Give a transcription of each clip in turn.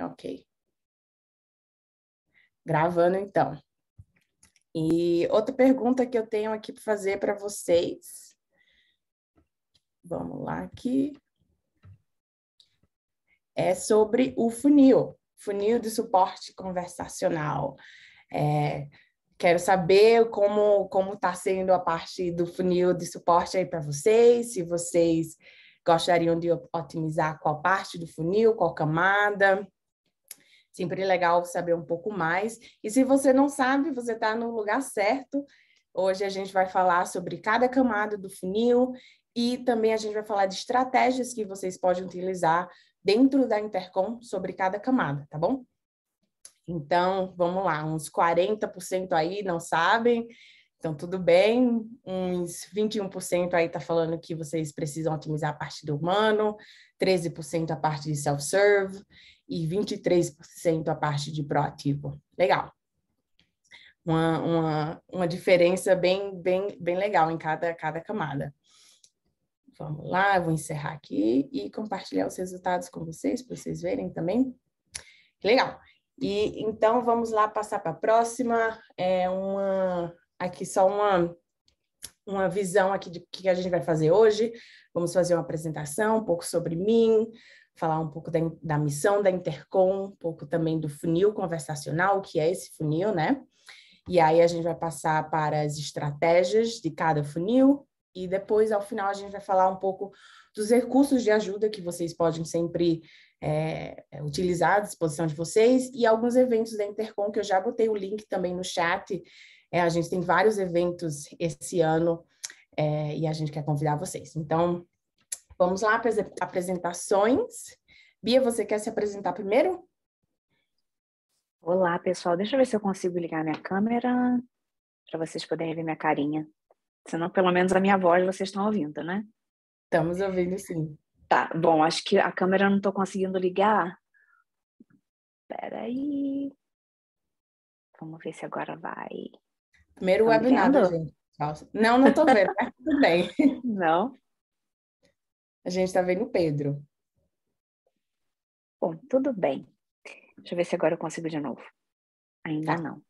Ok. Gravando então. E outra pergunta que eu tenho aqui para fazer para vocês. Vamos lá aqui. É sobre o funil, funil de suporte conversacional. É, quero saber como como está sendo a parte do funil de suporte aí para vocês, se vocês gostariam de otimizar qual parte do funil, qual camada. Sempre é legal saber um pouco mais. E se você não sabe, você está no lugar certo. Hoje a gente vai falar sobre cada camada do funil e também a gente vai falar de estratégias que vocês podem utilizar dentro da Intercom sobre cada camada, tá bom? Então, vamos lá, uns 40% aí não sabem, então tudo bem, uns 21% aí tá falando que vocês precisam otimizar a parte do humano, 13% a parte de self-serve, e 23% a parte de proativo. Legal. Uma, uma, uma diferença bem, bem, bem legal em cada, cada camada. Vamos lá, vou encerrar aqui e compartilhar os resultados com vocês, para vocês verem também. Legal. E então vamos lá passar para a próxima. É uma aqui só uma uma visão aqui de que a gente vai fazer hoje. Vamos fazer uma apresentação, um pouco sobre mim, falar um pouco da, da missão da Intercom, um pouco também do funil conversacional, o que é esse funil, né? E aí a gente vai passar para as estratégias de cada funil e depois, ao final, a gente vai falar um pouco dos recursos de ajuda que vocês podem sempre é, é utilizar à disposição de vocês e alguns eventos da Intercom, que eu já botei o link também no chat. É, a gente tem vários eventos esse ano é, e a gente quer convidar vocês. Então, Vamos lá, para apresentações. Bia, você quer se apresentar primeiro? Olá, pessoal. Deixa eu ver se eu consigo ligar minha câmera para vocês poderem ver minha carinha. Senão, pelo menos a minha voz vocês estão ouvindo, né? Estamos ouvindo, sim. Tá, bom, acho que a câmera eu não estou conseguindo ligar. Peraí. Vamos ver se agora vai. Primeiro tá webinar, gente. Não, não estou vendo, mas tudo bem. Não? A gente está vendo o Pedro. Bom, tudo bem. Deixa eu ver se agora eu consigo de novo. Ainda tá. não.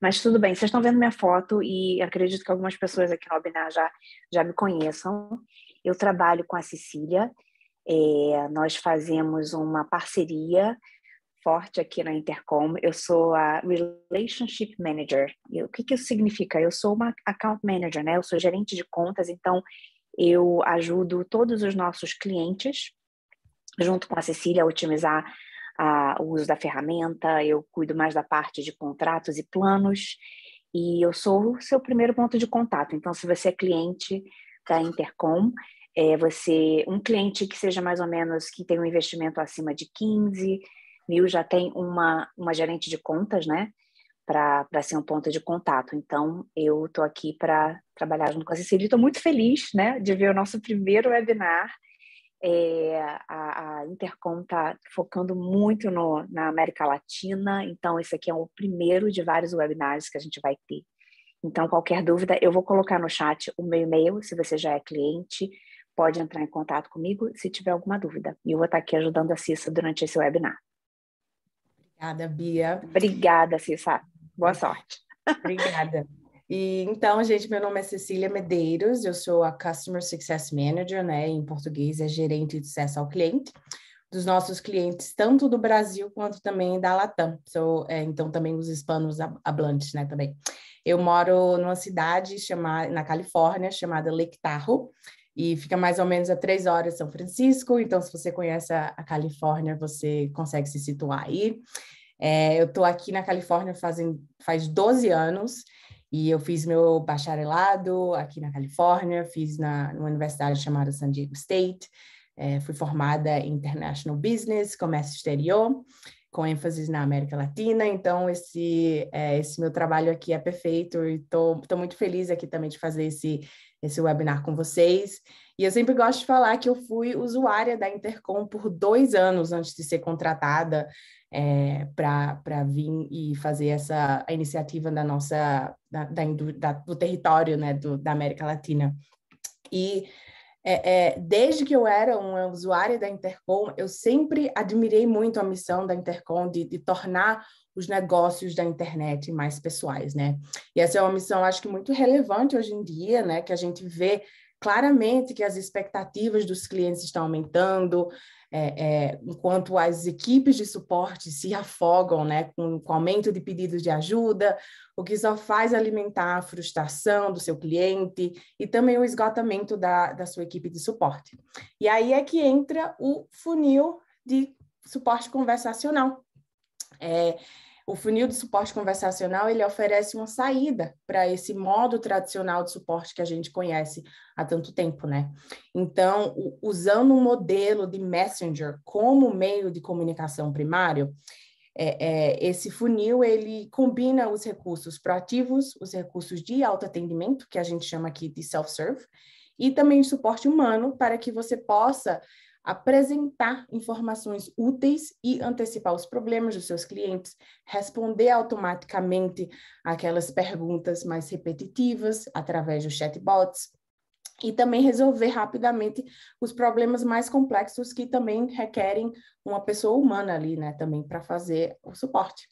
Mas tudo bem, vocês estão vendo minha foto e acredito que algumas pessoas aqui no webinar já, já me conheçam. Eu trabalho com a Cecília, é, nós fazemos uma parceria forte aqui na Intercom. Eu sou a Relationship Manager. E o que, que isso significa? Eu sou uma Account Manager, né? Eu sou gerente de contas, então eu ajudo todos os nossos clientes, junto com a Cecília, a otimizar o uso da ferramenta. Eu cuido mais da parte de contratos e planos. E eu sou o seu primeiro ponto de contato. Então, se você é cliente da Intercom, é você um cliente que seja mais ou menos que tem um investimento acima de 15 mil já tem uma, uma gerente de contas, né? para ser um ponto de contato. Então, eu estou aqui para trabalhar junto com a Cecília. Estou muito feliz né, de ver o nosso primeiro webinar. É, a, a, Intercom está focando muito no, na América Latina, então esse aqui é o primeiro de vários webinars que a gente vai ter. Então, qualquer dúvida, eu vou colocar no chat o meu e-mail, se você já é cliente, pode entrar em contato comigo se tiver alguma dúvida. E eu vou estar tá aqui ajudando a Cissa durante esse webinar. Obrigada, Bia. Obrigada, Cissa. Boa sorte. Obrigada. E então, gente, meu nome é Cecília Medeiros, eu sou a Customer Success Manager, né? Em português é gerente de sucesso ao cliente dos nossos clientes, tanto do Brasil quanto também da Latam. Sou, é, então, também os hispanos hablantes, né, também. Eu moro numa cidade chamada, na Califórnia chamada Lake Tahoe, e fica mais ou menos a três horas de São Francisco, então se você conhece a, a Califórnia, você consegue se situar aí. É, eu estou aqui na Califórnia fazem, faz 12 anos e eu fiz meu bacharelado aqui na Califórnia, fiz na numa universidade chamada San Diego State, é, fui formada em International Business, Comércio Exterior, com ênfase na América Latina. Então esse é, esse meu trabalho aqui é perfeito e estou muito feliz aqui também de fazer esse esse webinar com vocês. E eu sempre gosto de falar que eu fui usuária da Intercom por dois anos antes de ser contratada é, eh, para vir e fazer essa a iniciativa da nossa da, da, da do território né, do, da América Latina. E é, é, desde que eu era uma usuária da Intercom, eu sempre admirei muito a missão da Intercom de, de, tornar os negócios da internet mais pessoais, né? E essa é uma missão, acho que muito relevante hoje em dia, né? Que a gente vê claramente que as expectativas dos clientes estão aumentando, é, é, enquanto as equipes de suporte se afogam né, com, o aumento de pedidos de ajuda, o que só faz alimentar a frustração do seu cliente e também o esgotamento da, da sua equipe de suporte. E aí é que entra o funil de suporte conversacional. É, o funil de suporte conversacional ele oferece uma saída para esse modo tradicional de suporte que a gente conhece há tanto tempo, né? Então, o, usando um modelo de messenger como meio de comunicação primário, é, é, esse funil ele combina os recursos proativos, os recursos de autoatendimento, que a gente chama aqui de self-serve, e também de suporte humano para que você possa apresentar informações úteis e antecipar os problemas dos seus clientes, responder automaticamente aquelas perguntas mais repetitivas através dos chatbots e também resolver rapidamente os problemas mais complexos que também requerem uma pessoa humana ali, né, também para fazer o suporte.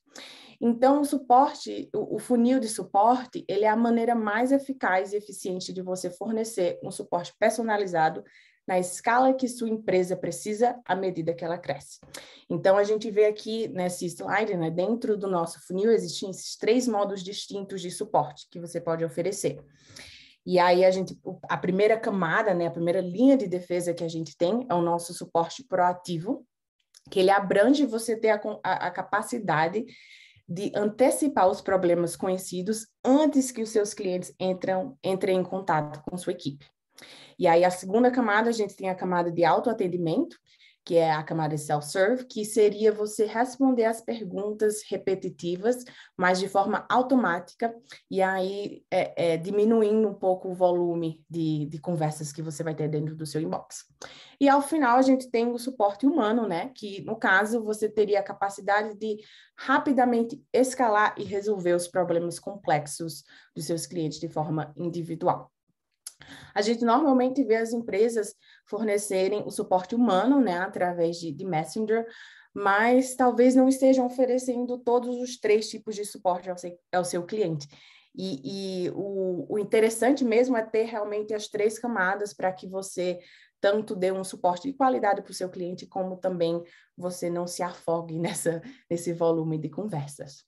Então, o suporte, o funil de suporte, ele é a maneira mais eficaz e eficiente de você fornecer um suporte personalizado na escala que sua empresa precisa à medida que ela cresce. Então, a gente vê aqui nesse slide, né, dentro do nosso funil, existem esses três modos distintos de suporte que você pode oferecer. E aí a gente, a primeira camada, né, a primeira linha de defesa que a gente tem é o nosso suporte proativo, que ele abrange você ter a, a, a capacidade de antecipar os problemas conhecidos antes que os seus clientes entram, entrem em contato com sua equipe. E aí, a segunda camada, a gente tem a camada de autoatendimento, que é a camada self-serve, que seria você responder as perguntas repetitivas, mas de forma automática, e aí é, é, diminuindo um pouco o volume de, de conversas que você vai ter dentro do seu inbox. E ao final a gente tem o suporte humano, né? Que no caso você teria a capacidade de rapidamente escalar e resolver os problemas complexos dos seus clientes de forma individual. A gente normalmente vê as empresas fornecerem o suporte humano, né, através de, de Messenger, mas talvez não estejam oferecendo todos os três tipos de suporte ao, ao seu cliente. E, e o, o, interessante mesmo é ter realmente as três camadas para que você tanto dê um suporte de qualidade para o seu cliente, como também você não se afogue nessa, nesse volume de conversas.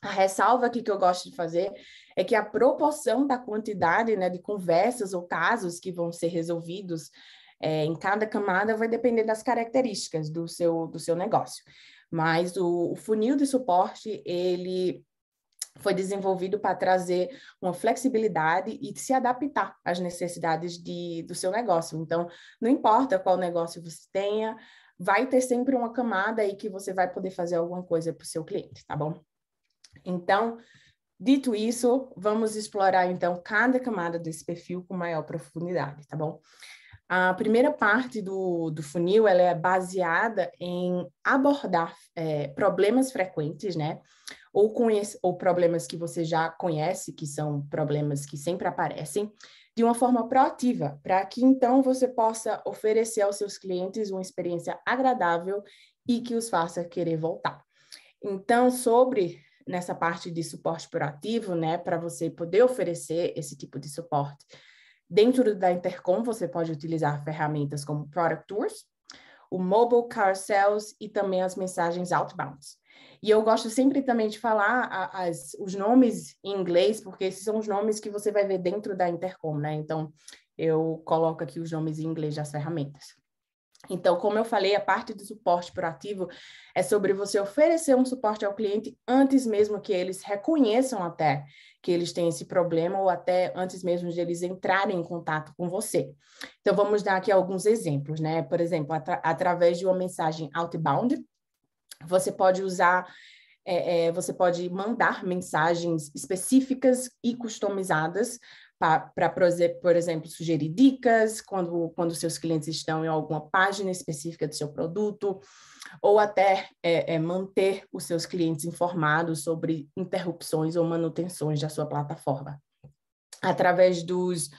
A ressalva aqui que eu gosto de fazer é que a proporção da quantidade né, de conversas ou casos que vão ser resolvidos é, em cada camada vai depender das características do seu, do seu negócio. Mas o, o funil de suporte, ele foi desenvolvido para trazer uma flexibilidade e se adaptar às necessidades de, do seu negócio. Então, não importa qual negócio você tenha, vai ter sempre uma camada aí que você vai poder fazer alguma coisa para o seu cliente, tá bom? Então, dito isso, vamos explorar então cada camada desse perfil com maior profundidade, tá bom? A primeira parte do, do funil ela é baseada em abordar é, problemas frequentes, né? Ou, conhece, ou problemas que você já conhece, que são problemas que sempre aparecem, de uma forma proativa, para que então você possa oferecer aos seus clientes uma experiência agradável e que os faça querer voltar. Então, sobre nessa parte de suporte proativo, né, para você poder oferecer esse tipo de suporte. Dentro da Intercom, você pode utilizar ferramentas como Product Tours, o Mobile Carousels e também as mensagens outbound. E eu gosto sempre também de falar as, os nomes em inglês, porque esses são os nomes que você vai ver dentro da Intercom, né? Então, eu coloco aqui os nomes em inglês das ferramentas. Então, como eu falei, a parte do suporte proativo é sobre você oferecer um suporte ao cliente antes mesmo que eles reconheçam até que eles têm esse problema ou até antes mesmo de eles entrarem em contato com você. Então, vamos dar aqui alguns exemplos, né? Por exemplo, atra através de uma mensagem outbound, você pode usar é, é, você pode mandar mensagens específicas e customizadas para, por exemplo, sugerir dicas quando, quando seus clientes estão em alguma página específica do seu produto, ou até é, é, manter os seus clientes informados sobre interrupções ou manutenções da sua plataforma. Através dos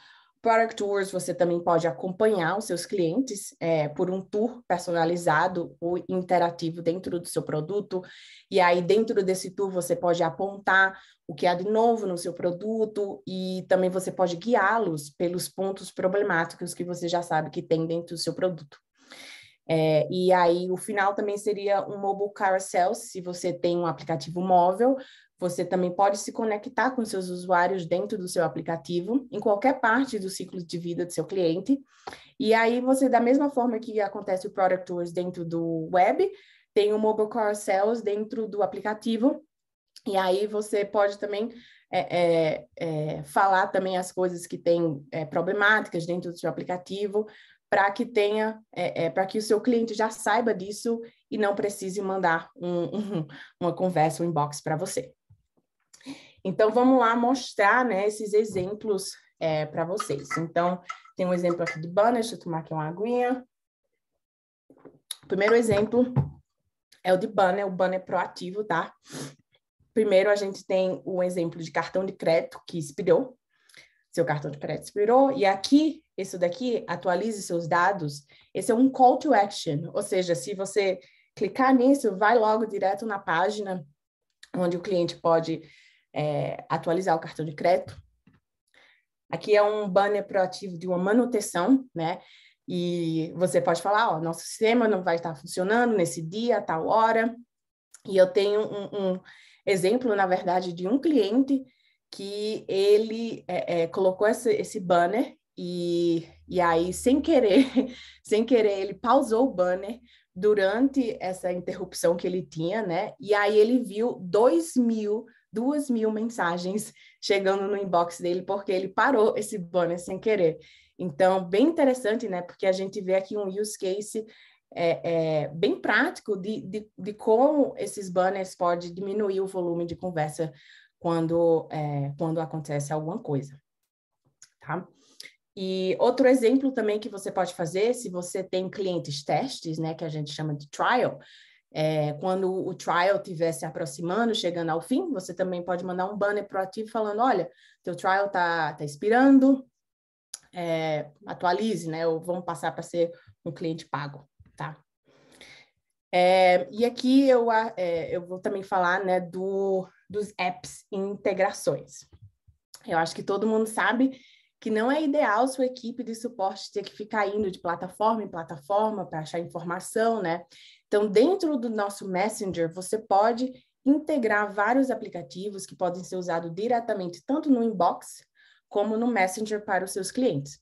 Product Tours, você também pode acompanhar os seus clientes é, por um tour personalizado ou interativo dentro do seu produto. E aí, dentro desse tour, você pode apontar o que há é de novo no seu produto e também você pode guiá-los pelos pontos problemáticos que você já sabe que tem dentro do seu produto. É, e aí, o final também seria um mobile carousel, se você tem um aplicativo móvel, você também pode se conectar com seus usuários dentro do seu aplicativo, em qualquer parte do ciclo de vida do seu cliente. E aí você, da mesma forma que acontece o Product Tours dentro do web, tem o Mobile Sales dentro do aplicativo. E aí você pode também é, é, é, falar também as coisas que têm é, problemáticas dentro do seu aplicativo, para que tenha, é, é, para que o seu cliente já saiba disso e não precise mandar um, um, uma conversa, um inbox para você. Então, vamos lá mostrar né, esses exemplos é, para vocês. Então, tem um exemplo aqui de banner, deixa eu tomar aqui uma aguinha. O primeiro exemplo é o de banner, o banner proativo, tá? Primeiro, a gente tem um exemplo de cartão de crédito que expirou. Seu cartão de crédito expirou. E aqui, esse daqui, atualize seus dados. Esse é um call to action. Ou seja, se você clicar nisso, vai logo direto na página onde o cliente pode é, atualizar o cartão de crédito. Aqui é um banner proativo de uma manutenção, né? E você pode falar, ó, nosso sistema não vai estar funcionando nesse dia, a tal hora. E eu tenho um, um exemplo, na verdade, de um cliente que ele é, é, colocou esse, esse banner e, e aí, sem querer, sem querer, ele pausou o banner durante essa interrupção que ele tinha, né? E aí ele viu 2 mil duas mil mensagens chegando no inbox dele, porque ele parou esse banner sem querer. Então, bem interessante, né? Porque a gente vê aqui um use case é, é, bem prático de, de, de, como esses banners podem diminuir o volume de conversa quando, é, quando acontece alguma coisa. Tá? E outro exemplo também que você pode fazer, se você tem clientes testes, né, que a gente chama de trial, é, quando o trial estiver se aproximando, chegando ao fim, você também pode mandar um banner proativo falando: olha, teu trial está tá expirando, é, atualize, né? Ou vamos passar para ser um cliente pago, tá? É, e aqui eu, é, eu vou também falar né, do, dos apps e integrações. Eu acho que todo mundo sabe que não é ideal sua equipe de suporte ter que ficar indo de plataforma em plataforma para achar informação, né? Então, dentro do nosso Messenger, você pode integrar vários aplicativos que podem ser usados diretamente tanto no inbox como no Messenger para os seus clientes.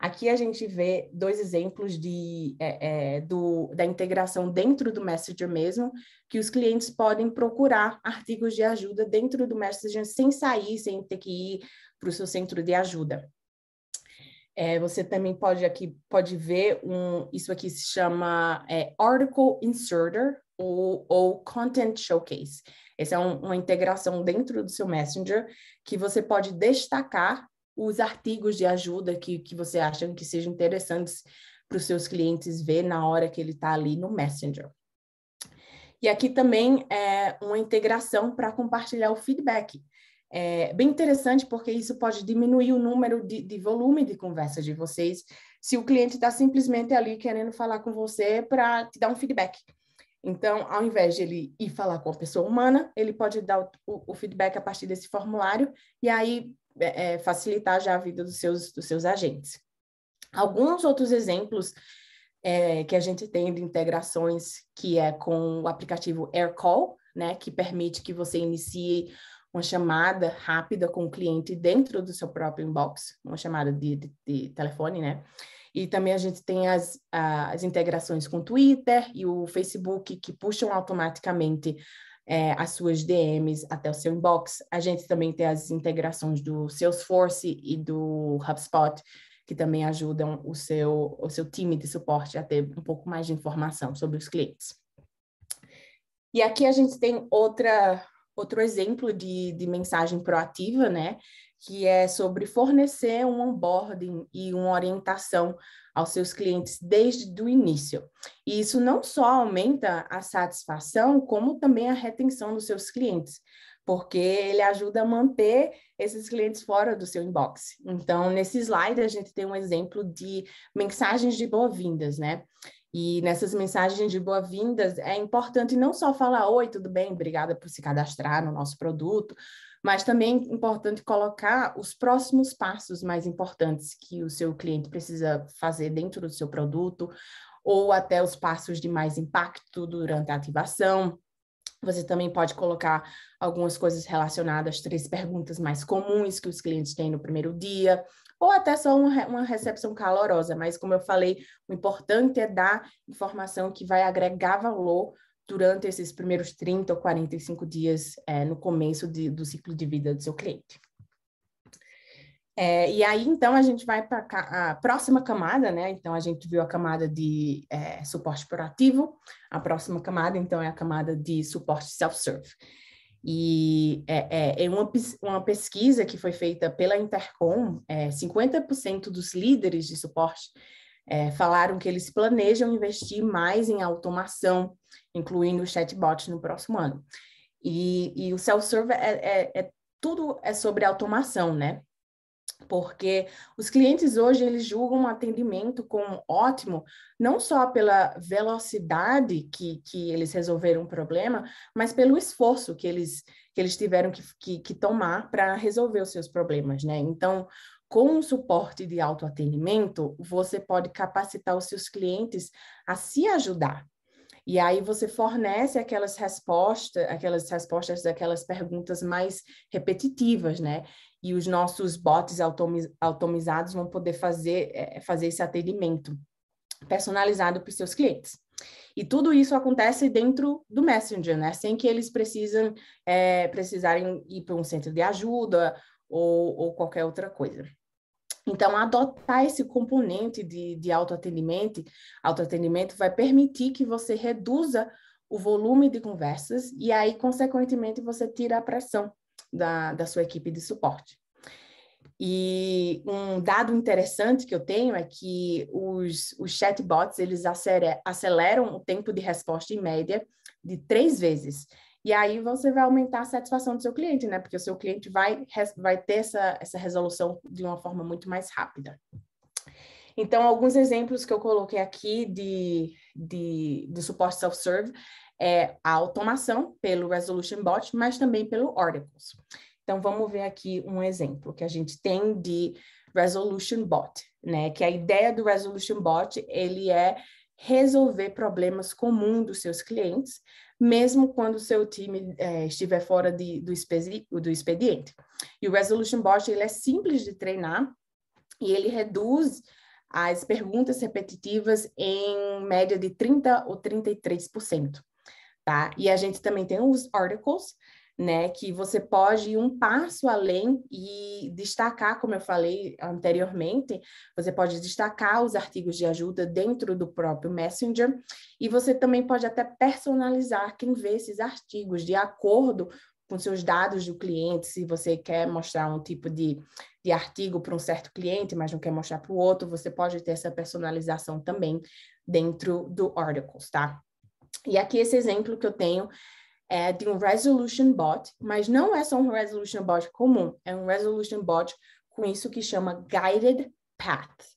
Aqui a gente vê dois exemplos de, é, é, do, da integração dentro do Messenger mesmo, que os clientes podem procurar artigos de ajuda dentro do Messenger sem sair, sem ter que ir para o seu centro de ajuda. É, você também pode aqui pode ver um isso aqui se chama é, article inserter ou, ou content showcase. Essa é um, uma integração dentro do seu Messenger que você pode destacar os artigos de ajuda que, que você acha que sejam interessantes para os seus clientes ver na hora que ele está ali no Messenger. E aqui também é uma integração para compartilhar o feedback. É bem interessante porque isso pode diminuir o número de, de volume de conversa de vocês, se o cliente está simplesmente ali querendo falar com você para te dar um feedback. Então, ao invés de ele ir falar com a pessoa humana, ele pode dar o, o, o feedback a partir desse formulário e aí é, é, facilitar já a vida dos seus, dos seus agentes. Alguns outros exemplos é, que a gente tem de integrações que é com o aplicativo AirCall, né, que permite que você inicie uma chamada rápida com o cliente dentro do seu próprio inbox, uma chamada de, de, de telefone, né? E também a gente tem as, as integrações com o Twitter e o Facebook que puxam automaticamente é, as suas DMs até o seu inbox. A gente também tem as integrações do Salesforce e do HubSpot, que também ajudam o seu, o seu time de suporte a ter um pouco mais de informação sobre os clientes. E aqui a gente tem outra outro exemplo de, de mensagem proativa, né, que é sobre fornecer um onboarding e uma orientação aos seus clientes desde o início. E isso não só aumenta a satisfação, como também a retenção dos seus clientes, porque ele ajuda a manter esses clientes fora do seu inbox. Então, nesse slide, a gente tem um exemplo de mensagens de boas-vindas, né? E nessas mensagens de boas-vindas é importante não só falar oi, tudo bem, obrigada por se cadastrar no nosso produto, mas também é importante colocar os próximos passos mais importantes que o seu cliente precisa fazer dentro do seu produto ou até os passos de mais impacto durante a ativação. Você também pode colocar algumas coisas relacionadas às três perguntas mais comuns que os clientes têm no primeiro dia, ou até só uma recepção calorosa, mas como eu falei, o importante é dar informação que vai agregar valor durante esses primeiros 30 ou 45 dias é, no começo de, do ciclo de vida do seu cliente. É, e aí, então, a gente vai para a próxima camada, né? Então, a gente viu a camada de é, suporte proativo, a próxima camada, então, é a camada de suporte self-serve. E é, é uma, uma, pesquisa que foi feita pela Intercom, é, 50% dos líderes de suporte é, falaram que eles planejam investir mais em automação, incluindo o chatbot no próximo ano. E, e o self-serve é, é, é, tudo é sobre automação, né? porque os clientes hoje eles julgam um atendimento como ótimo, não só pela velocidade que, que eles resolveram um problema, mas pelo esforço que eles, que eles tiveram que, que, que tomar para resolver os seus problemas, né? Então, com o suporte de autoatendimento, você pode capacitar os seus clientes a se ajudar, e aí você fornece aquelas respostas, aquelas respostas daquelas perguntas mais repetitivas, né? e os nossos bots automizados vão poder fazer, é, fazer esse atendimento personalizado para os seus clientes. E tudo isso acontece dentro do Messenger, né? Sem que eles precisam, é, precisarem ir para um centro de ajuda ou, ou, qualquer outra coisa. Então, adotar esse componente de, de autoatendimento, autoatendimento vai permitir que você reduza o volume de conversas e aí, consequentemente, você tira a pressão da, da sua equipe de suporte. E um dado interessante que eu tenho é que os, os chatbots, eles aceleram o tempo de resposta em média de três vezes. E aí você vai aumentar a satisfação do seu cliente, né? Porque o seu cliente vai, vai ter essa, essa resolução de uma forma muito mais rápida. Então, alguns exemplos que eu coloquei aqui de, de, de suporte self-serve é a automação pelo Resolution Bot, mas também pelo Oracles. Então, vamos ver aqui um exemplo que a gente tem de Resolution Bot, né? Que a ideia do Resolution Bot, ele é resolver problemas comuns dos seus clientes, mesmo quando o seu time é, estiver fora de, do, do, expediente. E o Resolution Bot, ele é simples de treinar e ele reduz as perguntas repetitivas em média de 30 ou 33%. Tá? E a gente também tem os articles, né? Que você pode ir um passo além e destacar, como eu falei anteriormente, você pode destacar os artigos de ajuda dentro do próprio Messenger e você também pode até personalizar quem vê esses artigos de acordo com seus dados do cliente, se você quer mostrar um tipo de, de artigo para um certo cliente, mas não quer mostrar para o outro, você pode ter essa personalização também dentro do Articles, tá? E aqui esse exemplo que eu tenho é, de um resolution bot, mas não é só um resolution bot comum, é um resolution bot com isso que chama guided path.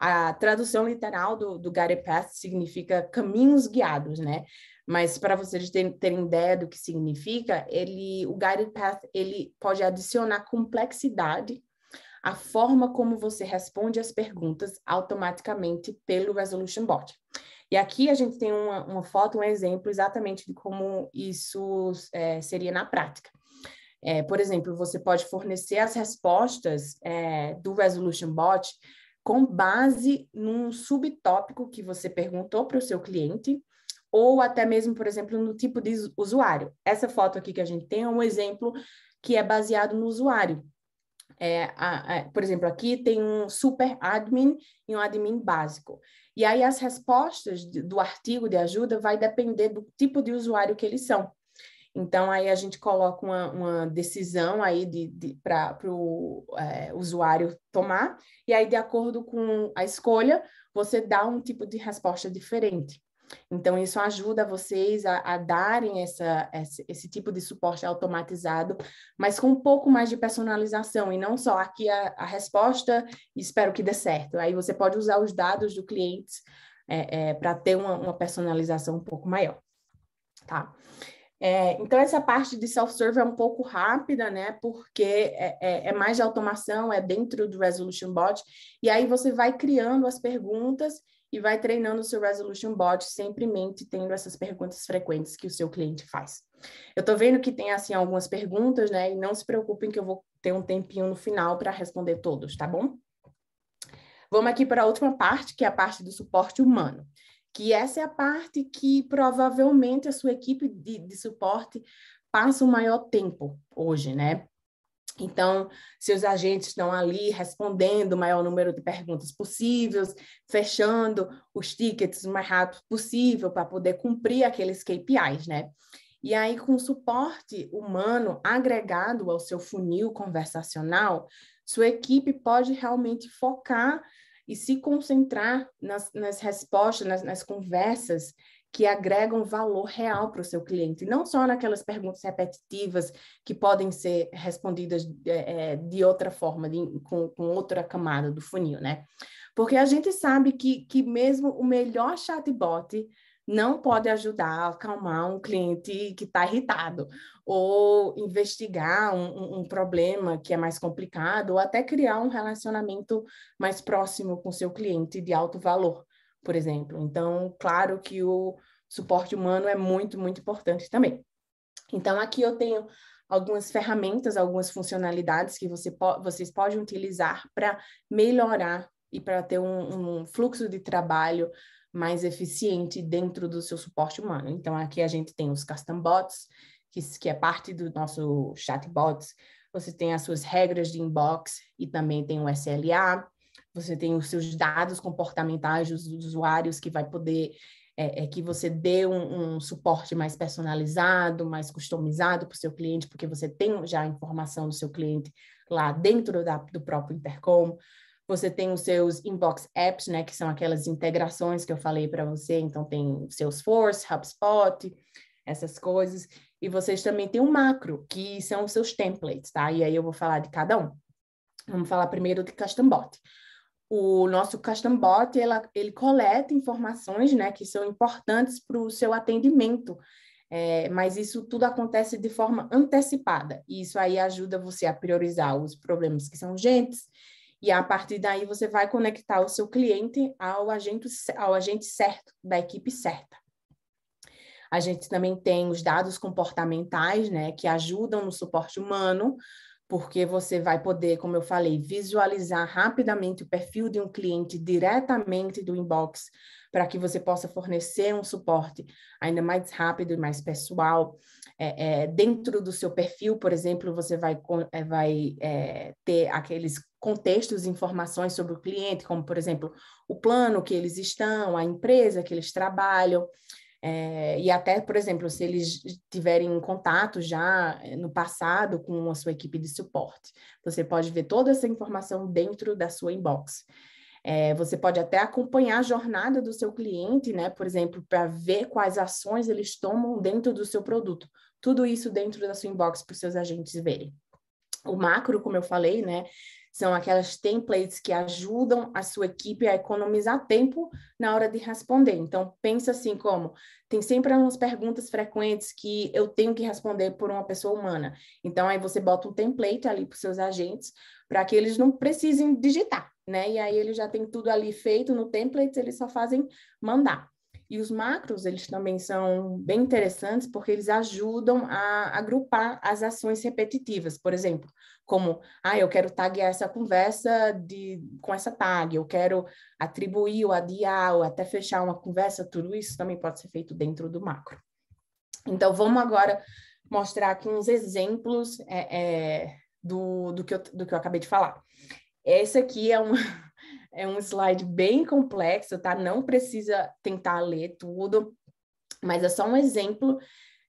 A tradução literal do, do guided path significa caminhos guiados, né? Mas para vocês terem, terem ideia do que significa, ele, o guided path ele pode adicionar complexidade à forma como você responde as perguntas automaticamente pelo resolution bot. E aqui a gente tem uma, uma foto, um exemplo exatamente de como isso é, seria na prática. É, por exemplo, você pode fornecer as respostas é, do Resolution Bot com base num subtópico que você perguntou para o seu cliente, ou até mesmo, por exemplo, no tipo de usuário. Essa foto aqui que a gente tem é um exemplo que é baseado no usuário. É, a, a, por exemplo, aqui tem um super admin e um admin básico. E aí as respostas do artigo de ajuda vai depender do tipo de usuário que eles são. Então, aí a gente coloca uma, uma decisão aí de, de para o é, usuário tomar, e aí, de acordo com a escolha, você dá um tipo de resposta diferente. Então, isso ajuda vocês a, a darem essa, esse, esse, tipo de suporte automatizado, mas com um pouco mais de personalização, e não só aqui a, a resposta, espero que dê certo. Aí você pode usar os dados do cliente é, é, para ter uma, uma, personalização um pouco maior. Tá? É, então, essa parte de self-serve é um pouco rápida, né? Porque é, é, é, mais de automação, é dentro do Resolution Bot. E aí você vai criando as perguntas e vai treinando o seu resolution bot sempre em mente, tendo essas perguntas frequentes que o seu cliente faz. Eu estou vendo que tem assim algumas perguntas, né? E não se preocupem que eu vou ter um tempinho no final para responder todos, tá bom? Vamos aqui para a última parte, que é a parte do suporte humano que essa é a parte que provavelmente a sua equipe de, de suporte passa o maior tempo hoje, né? Então, seus agentes estão ali respondendo o maior número de perguntas possíveis, fechando os tickets o mais rápido possível para poder cumprir aqueles KPIs, né? E aí, com suporte humano agregado ao seu funil conversacional, sua equipe pode realmente focar e se concentrar nas, nas respostas, nas, nas conversas que agregam valor real para o seu cliente, não só naquelas perguntas repetitivas que podem ser respondidas é, é, de outra forma, de, com, com, outra camada do funil, né? Porque a gente sabe que, que mesmo o melhor chatbot não pode ajudar a acalmar um cliente que está irritado, ou investigar um, um, problema que é mais complicado, ou até criar um relacionamento mais próximo com seu cliente de alto valor por exemplo. Então, claro que o suporte humano é muito, muito importante também. Então, aqui eu tenho algumas ferramentas, algumas funcionalidades que você po vocês podem utilizar para melhorar e para ter um, um, fluxo de trabalho mais eficiente dentro do seu suporte humano. Então, aqui a gente tem os custom bots, que, que é parte do nosso chatbots, você tem as suas regras de inbox e também tem o SLA, você tem os seus dados comportamentais dos usuários que vai poder é, é, que você dê um, um, suporte mais personalizado, mais customizado para o seu cliente, porque você tem já a informação do seu cliente lá dentro da, do próprio Intercom. Você tem os seus inbox apps, né, que são aquelas integrações que eu falei para você. Então tem Salesforce, HubSpot, essas coisas. E vocês também têm um macro, que são os seus templates, tá? E aí eu vou falar de cada um. Vamos falar primeiro de Custom Bot o nosso custom bot ela, ele coleta informações né, que são importantes para o seu atendimento, é, mas isso tudo acontece de forma antecipada, e isso aí ajuda você a priorizar os problemas que são urgentes, e a partir daí você vai conectar o seu cliente ao agente, ao agente certo, da equipe certa. A gente também tem os dados comportamentais, né, que ajudam no suporte humano, porque você vai poder, como eu falei, visualizar rapidamente o perfil de um cliente diretamente do inbox, para que você possa fornecer um suporte ainda mais rápido e mais pessoal. É, é, dentro do seu perfil, por exemplo, você vai, é, vai é, ter aqueles contextos, informações sobre o cliente, como, por exemplo, o plano que eles estão, a empresa que eles trabalham. É, e até, por exemplo, se eles tiverem contato já é, no passado com a sua equipe de suporte, você pode ver toda essa informação dentro da sua inbox. É, você pode até acompanhar a jornada do seu cliente, né? Por exemplo, para ver quais ações eles tomam dentro do seu produto. Tudo isso dentro da sua inbox para os seus agentes verem. O macro, como eu falei, né? São aquelas templates que ajudam a sua equipe a economizar tempo na hora de responder. Então, pensa assim como, tem sempre umas perguntas frequentes que eu tenho que responder por uma pessoa humana. Então, aí você bota um template ali para os seus agentes, para que eles não precisem digitar, né? E aí eles já têm tudo ali feito no template, eles só fazem mandar. E os macros, eles também são bem interessantes porque eles ajudam a agrupar as ações repetitivas, por exemplo, como, ah, eu quero taguear essa conversa de, com essa tag, eu quero atribuir ou adiar ou até fechar uma conversa, tudo isso também pode ser feito dentro do macro. Então, vamos agora mostrar aqui uns exemplos é, é, do, do, que eu, do que eu acabei de falar. Esse aqui é um... É um slide bem complexo, tá? Não precisa tentar ler tudo, mas é só um exemplo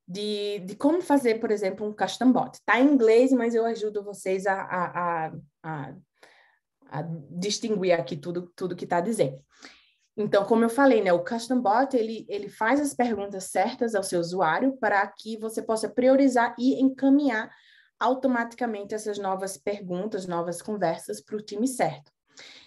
de, de como fazer, por exemplo, um custom bot. Tá em inglês, mas eu ajudo vocês a, a, a, a distinguir aqui tudo, tudo que tá dizendo. Então, como eu falei, né, o custom bot ele, ele faz as perguntas certas ao seu usuário para que você possa priorizar e encaminhar automaticamente essas novas perguntas, novas conversas para o time certo.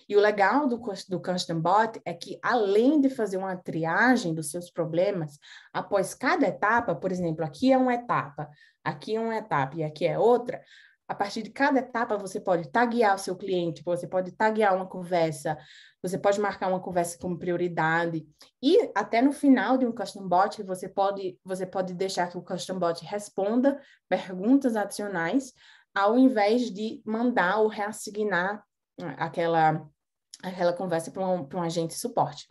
E o legal do, do Custom Bot é que, além de fazer uma triagem dos seus problemas, após cada etapa, por exemplo, aqui é uma etapa, aqui é uma etapa e aqui é outra, a partir de cada etapa você pode taguear o seu cliente, você pode taguear uma conversa, você pode marcar uma conversa como prioridade e até no final de um custom bot você pode você pode deixar que o custom bot responda perguntas adicionais ao invés de mandar ou reassignar aquela, aquela conversa para um, um agente de suporte.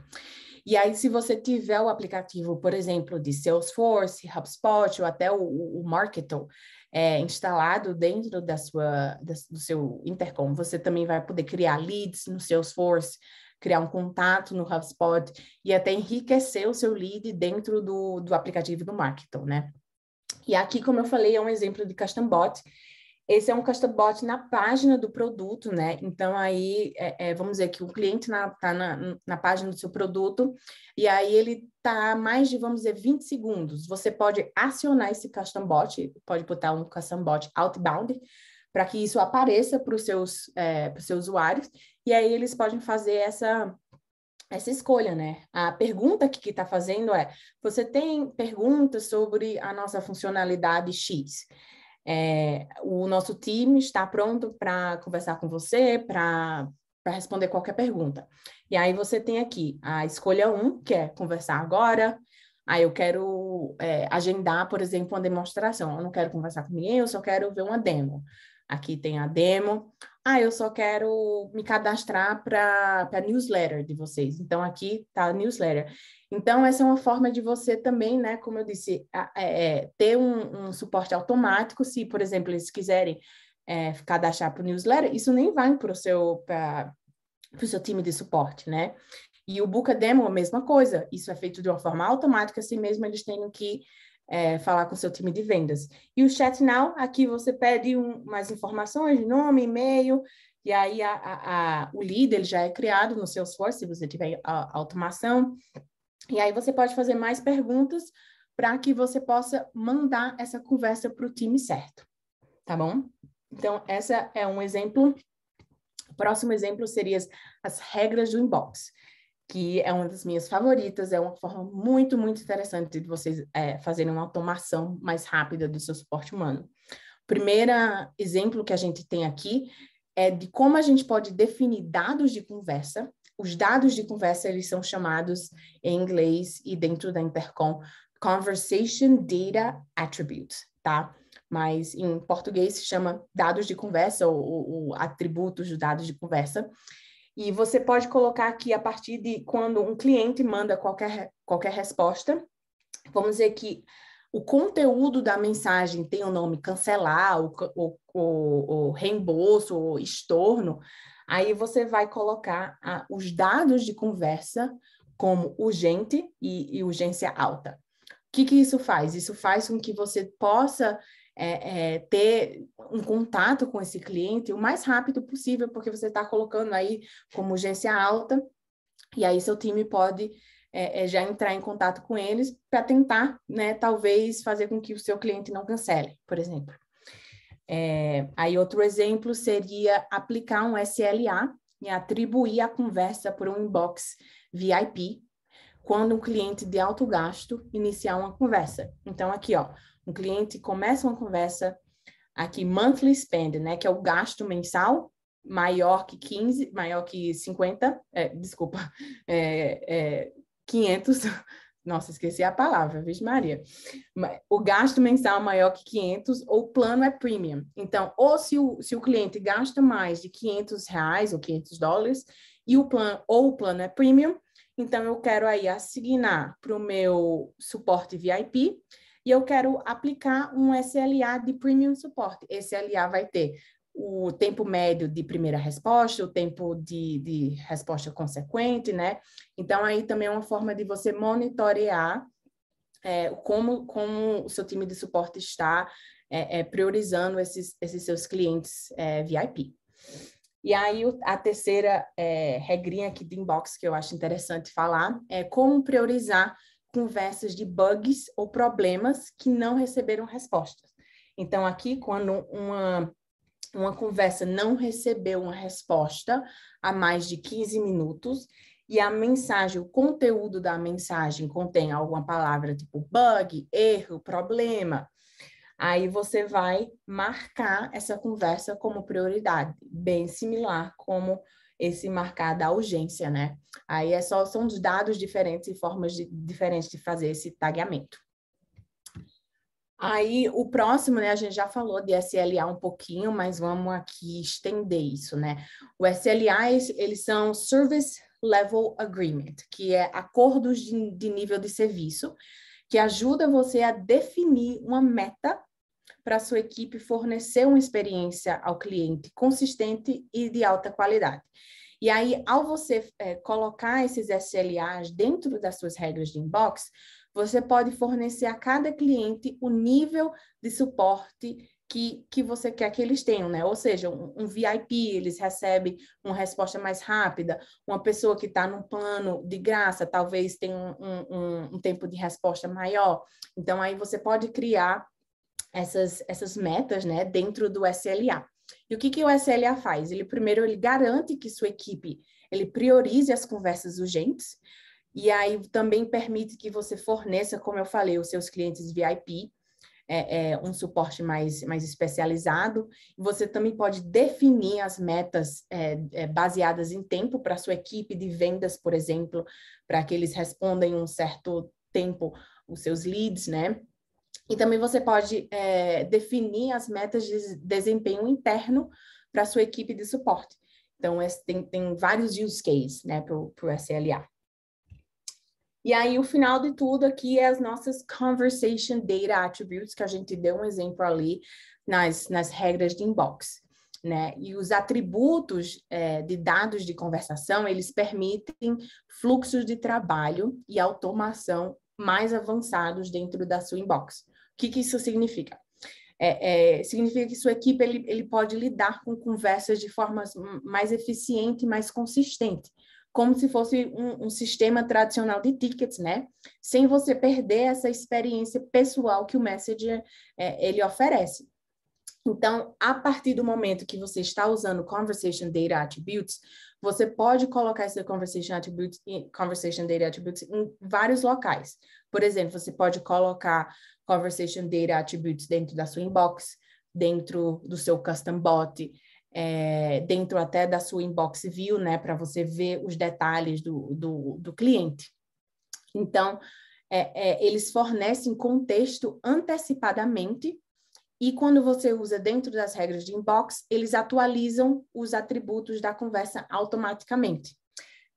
E aí, se você tiver o aplicativo, por exemplo, de Salesforce, HubSpot ou até o, o Marketo é, instalado dentro da sua, da, do seu intercom, você também vai poder criar leads no Salesforce, criar um contato no HubSpot e até enriquecer o seu lead dentro do, do aplicativo do Marketo, né? E aqui, como eu falei, é um exemplo de custom bot esse é um custom bot na página do produto, né? Então, aí, é, é, vamos dizer que o cliente está na, tá na, na, página do seu produto e aí ele está mais de, vamos dizer, 20 segundos. Você pode acionar esse custom bot, pode botar um custom bot outbound para que isso apareça para os seus, é, seus usuários e aí eles podem fazer essa essa escolha, né? A pergunta que está fazendo é: você tem perguntas sobre a nossa funcionalidade X? É, o nosso time está pronto para conversar com você, para responder qualquer pergunta. E aí você tem aqui a escolha 1, um, que é conversar agora. Aí eu quero é, agendar, por exemplo, uma demonstração. Eu não quero conversar com ninguém, eu só quero ver uma demo. Aqui tem a demo. Ah, eu só quero me cadastrar para a newsletter de vocês. Então, aqui está a newsletter. Então, essa é uma forma de você também, né, como eu disse, é, é, ter um, um, suporte automático. Se, por exemplo, eles quiserem é, cadastrar para o newsletter, isso nem vai para o seu, seu time de suporte, né? E o Buca Demo, a mesma coisa. Isso é feito de uma forma automática, assim mesmo eles têm que é, falar com seu time de vendas. E o Chat Now, aqui você pede um, mais informações, nome, e-mail, e aí a, a, a, o lead ele já é criado no Salesforce, se você tiver automação. E aí você pode fazer mais perguntas para que você possa mandar essa conversa para o time certo, tá bom? Então, essa é um exemplo. O próximo exemplo seria as regras do inbox que é uma das minhas favoritas, é uma forma muito, muito interessante de vocês é, fazerem uma automação mais rápida do seu suporte humano. O primeiro exemplo que a gente tem aqui é de como a gente pode definir dados de conversa. Os dados de conversa, eles são chamados em inglês e dentro da Intercom, Conversation Data Attributes, tá? Mas em português se chama dados de conversa ou, ou atributos de dados de conversa. E você pode colocar aqui a partir de quando um cliente manda qualquer, qualquer resposta. Vamos dizer que o conteúdo da mensagem tem o nome cancelar, ou, o o reembolso, ou estorno. Aí você vai colocar a, os dados de conversa como urgente e, e urgência alta. O que, que isso faz? Isso faz com que você possa é, é, ter um contato com esse cliente o mais rápido possível, porque você está colocando aí como urgência alta, e aí seu time pode é, é já entrar em contato com eles para tentar, né, talvez fazer com que o seu cliente não cancele, por exemplo. É, aí outro exemplo seria aplicar um SLA e atribuir a conversa por um inbox VIP quando um cliente de alto gasto iniciar uma conversa. Então aqui, ó, um cliente começa uma conversa aqui monthly spend, né, que é o gasto mensal maior que 15, maior que 50, é, desculpa, é, é, 500, nossa, esqueci a palavra, veja Maria. O gasto mensal maior que 500 ou o plano é premium. Então, ou se o, se o cliente gasta mais de 500 reais ou 500 dólares e o plano ou o plano é premium, então eu quero aí assignar para o meu suporte VIP e eu quero aplicar um SLA de Premium Support. Esse SLA vai ter o tempo médio de primeira resposta, o tempo de, de resposta consequente, né? Então, aí também é uma forma de você monitorear é, como, como o seu time de suporte está é, é, priorizando esses, esses seus clientes é, VIP. E aí, a terceira é, regrinha aqui de inbox que eu acho interessante falar é como priorizar conversas de bugs ou problemas que não receberam respostas. Então, aqui, quando uma, uma conversa não recebeu uma resposta há mais de 15 minutos, e a mensagem, o conteúdo da mensagem contém alguma palavra tipo bug, erro, problema, aí você vai marcar essa conversa como prioridade, bem similar como esse marcar da urgência, né? Aí é só, são os dados diferentes e formas de, diferentes de fazer esse tagueamento. Aí, o próximo, né, a gente já falou de SLA um pouquinho, mas vamos aqui estender isso, né? O SLA, eles são Service Level Agreement, que é acordos de, de nível de serviço, que ajuda você a definir uma meta para sua equipe fornecer uma experiência ao cliente consistente e de alta qualidade. E aí, ao você é, colocar esses SLAs dentro das suas regras de inbox, você pode fornecer a cada cliente o nível de suporte que, que você quer que eles tenham, né? Ou seja, um, um VIP, eles recebem uma resposta mais rápida, uma pessoa que está num plano de graça, talvez tenha um, um, um tempo de resposta maior. Então, aí você pode criar essas, essas metas né, dentro do SLA. E o que, que o SLA faz? Ele primeiro ele garante que sua equipe ele priorize as conversas urgentes, e aí também permite que você forneça, como eu falei, os seus clientes VIP, é, é, um suporte mais, mais especializado. Você também pode definir as metas é, é baseadas em tempo para sua equipe de vendas, por exemplo, para que eles respondam em um certo tempo os seus leads, né? E também você pode é, definir as metas de desempenho interno para a sua equipe de suporte. Então, tem, tem vários use cases né, para o SLA. E aí, o final de tudo aqui é as nossas Conversation Data Attributes, que a gente deu um exemplo ali nas, nas regras de inbox. Né? E os atributos é, de dados de conversação, eles permitem fluxos de trabalho e automação mais avançados dentro da sua inbox que, que isso significa? É, é, significa que sua equipe ele, ele pode lidar com conversas de forma mais eficiente e mais consistente, como se fosse um, um, sistema tradicional de tickets, né? Sem você perder essa experiência pessoal que o Messenger é, ele oferece. Então, a partir do momento que você está usando Conversation Data Attributes, você pode colocar esse Conversation, attributes, Conversation Data Attributes em vários locais. Por exemplo, você pode colocar conversation data attributes dentro da sua inbox, dentro do seu custom bot, é, dentro até da sua inbox view, né, para você ver os detalhes do, do, do cliente. Então, é, é, eles fornecem contexto antecipadamente e quando você usa dentro das regras de inbox, eles atualizam os atributos da conversa automaticamente.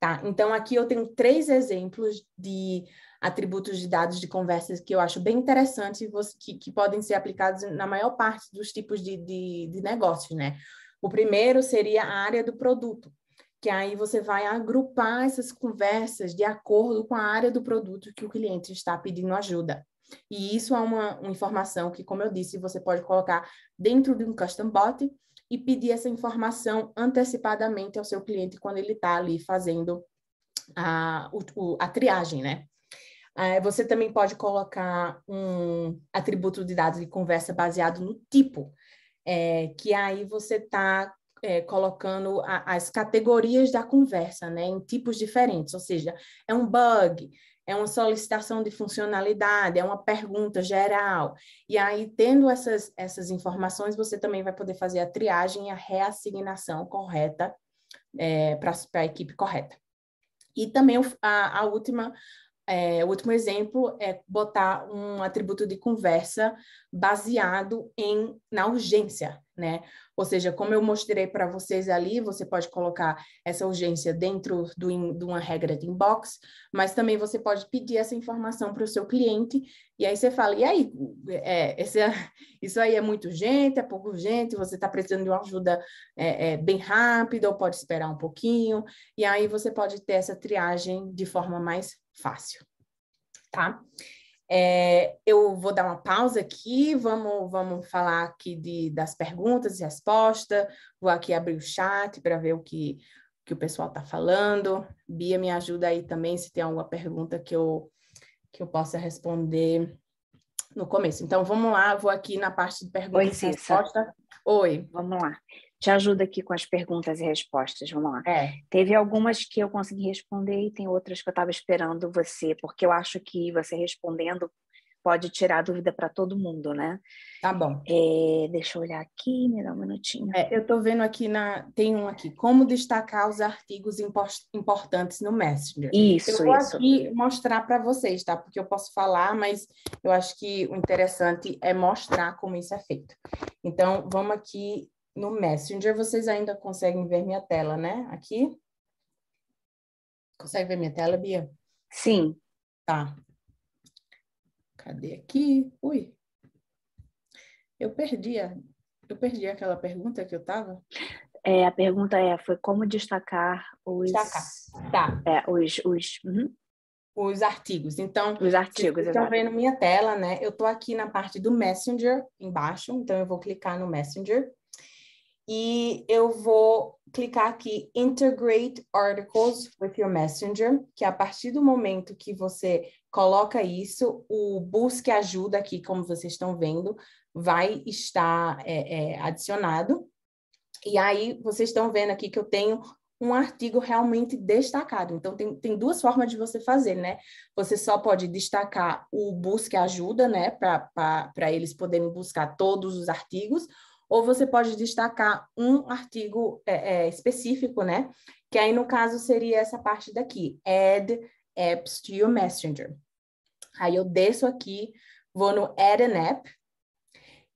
Tá? Então, aqui eu tenho três exemplos de atributos de dados de conversas que eu acho bem interessante, que, que podem ser aplicados na maior parte dos tipos de, de, de negócios, né? O primeiro seria a área do produto, que aí você vai agrupar essas conversas de acordo com a área do produto que o cliente está pedindo ajuda. E isso é uma, uma, informação que, como eu disse, você pode colocar dentro de um custom bot e pedir essa informação antecipadamente ao seu cliente quando ele está ali fazendo a, a, a triagem, né? É, você também pode colocar um atributo de dados de conversa baseado no tipo, é, que aí você está é, colocando a, as categorias da conversa, né, em tipos diferentes, ou seja, é um bug, é uma solicitação de funcionalidade, é uma pergunta geral. E aí, tendo essas, essas informações, você também vai poder fazer a triagem e a reassignação correta é, para a equipe correta. E também a, a última é, o último exemplo é botar um atributo de conversa baseado em na urgência, né? Ou seja, como eu mostrei para vocês ali, você pode colocar essa urgência dentro do, de uma regra de inbox, mas também você pode pedir essa informação para o seu cliente, e aí você fala, e aí, é, esse, é, isso aí é muito urgente, é pouco urgente, você está precisando de uma ajuda é, é, bem rápida, ou pode esperar um pouquinho, e aí você pode ter essa triagem de forma mais fácil, tá? É, eu vou dar uma pausa aqui, vamos, vamos falar aqui de, das perguntas e respostas, vou aqui abrir o chat para ver o que, que o pessoal está falando. Bia, me ajuda aí também se tem alguma pergunta que eu, que eu possa responder no começo. Então, vamos lá, vou aqui na parte de perguntas Oi, e respostas. Oi. Vamos lá te ajuda aqui com as perguntas e respostas. Vamos lá. É. Teve algumas que eu consegui responder e tem outras que eu estava esperando você, porque eu acho que você respondendo pode tirar dúvida para todo mundo, né? Tá bom. É, deixa eu olhar aqui, me dá um minutinho. É, eu estou vendo aqui na tem um aqui. Como destacar os artigos importantes no Messenger? Isso, isso. Eu vou isso. aqui mostrar para vocês, tá? Porque eu posso falar, mas eu acho que o interessante é mostrar como isso é feito. Então vamos aqui no Messenger. Vocês ainda conseguem ver minha tela, né? Aqui. Consegue ver minha tela, Bia? Sim. Tá. Cadê aqui? Ui. Eu perdi a... eu perdi aquela pergunta que eu tava. É, a pergunta é, foi como destacar os destacar. Tá. É, os os uhum. Os artigos. Então, os artigos, estão vendo minha tela, né? Eu estou aqui na parte do Messenger embaixo, então eu vou clicar no Messenger e eu vou clicar aqui Integrate Articles with your Messenger, que a partir do momento que você coloca isso, o Busque Ajuda aqui, como vocês estão vendo, vai estar é, é, adicionado. E aí vocês estão vendo aqui que eu tenho um artigo realmente destacado. Então, tem, tem duas formas de você fazer, né? Você só pode destacar o busque ajuda, né? Para eles poderem buscar todos os artigos, ou você pode destacar um artigo é, é, específico, né? Que aí, no caso, seria essa parte daqui, add apps to your messenger. Aí eu desço aqui, vou no add an app,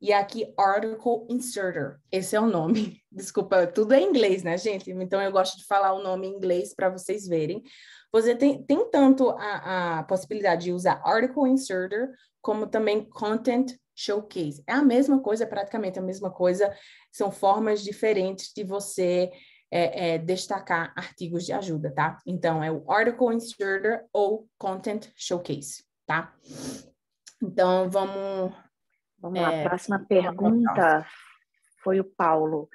e aqui article inserter, esse é o nome. Desculpa, tudo é em inglês, né, gente? Então eu gosto de falar o nome em inglês para vocês verem. Você tem, tem tanto a, a possibilidade de usar article inserter, como também content showcase. É a mesma coisa, é praticamente a mesma coisa, são formas diferentes de você é, é, destacar artigos de ajuda, tá? Então, é o Article Inserter ou Content Showcase, tá? Então, vamos... Vamos é, lá, próxima pergunta foi o Paulo.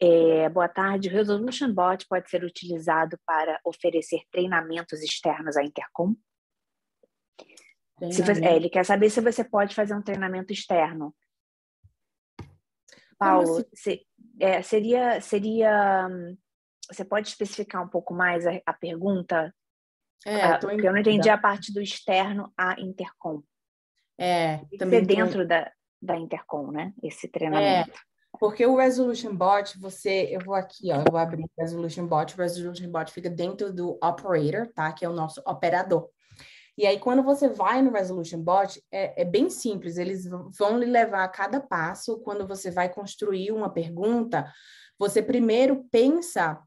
É, boa tarde. O Resolution Bot pode ser utilizado para oferecer treinamentos externos à Intercom? Você, é, ele quer saber se você pode fazer um treinamento externo. Paulo, assim? se, é, seria, seria. Hum, você pode especificar um pouco mais a, a pergunta? É, ah, porque eu não entendi a parte do externo à Intercom. É, Tem também. Ser dentro tô... da, da Intercom, né? Esse é, treinamento. É. Porque o Resolution Bot, você, eu vou aqui, ó, eu vou abrir o Resolution Bot. O Resolution Bot fica dentro do Operator, tá? Que é o nosso operador. E aí, quando você vai no Resolution Bot, é, é bem simples, eles vão lhe levar a cada passo. Quando você vai construir uma pergunta, você primeiro pensa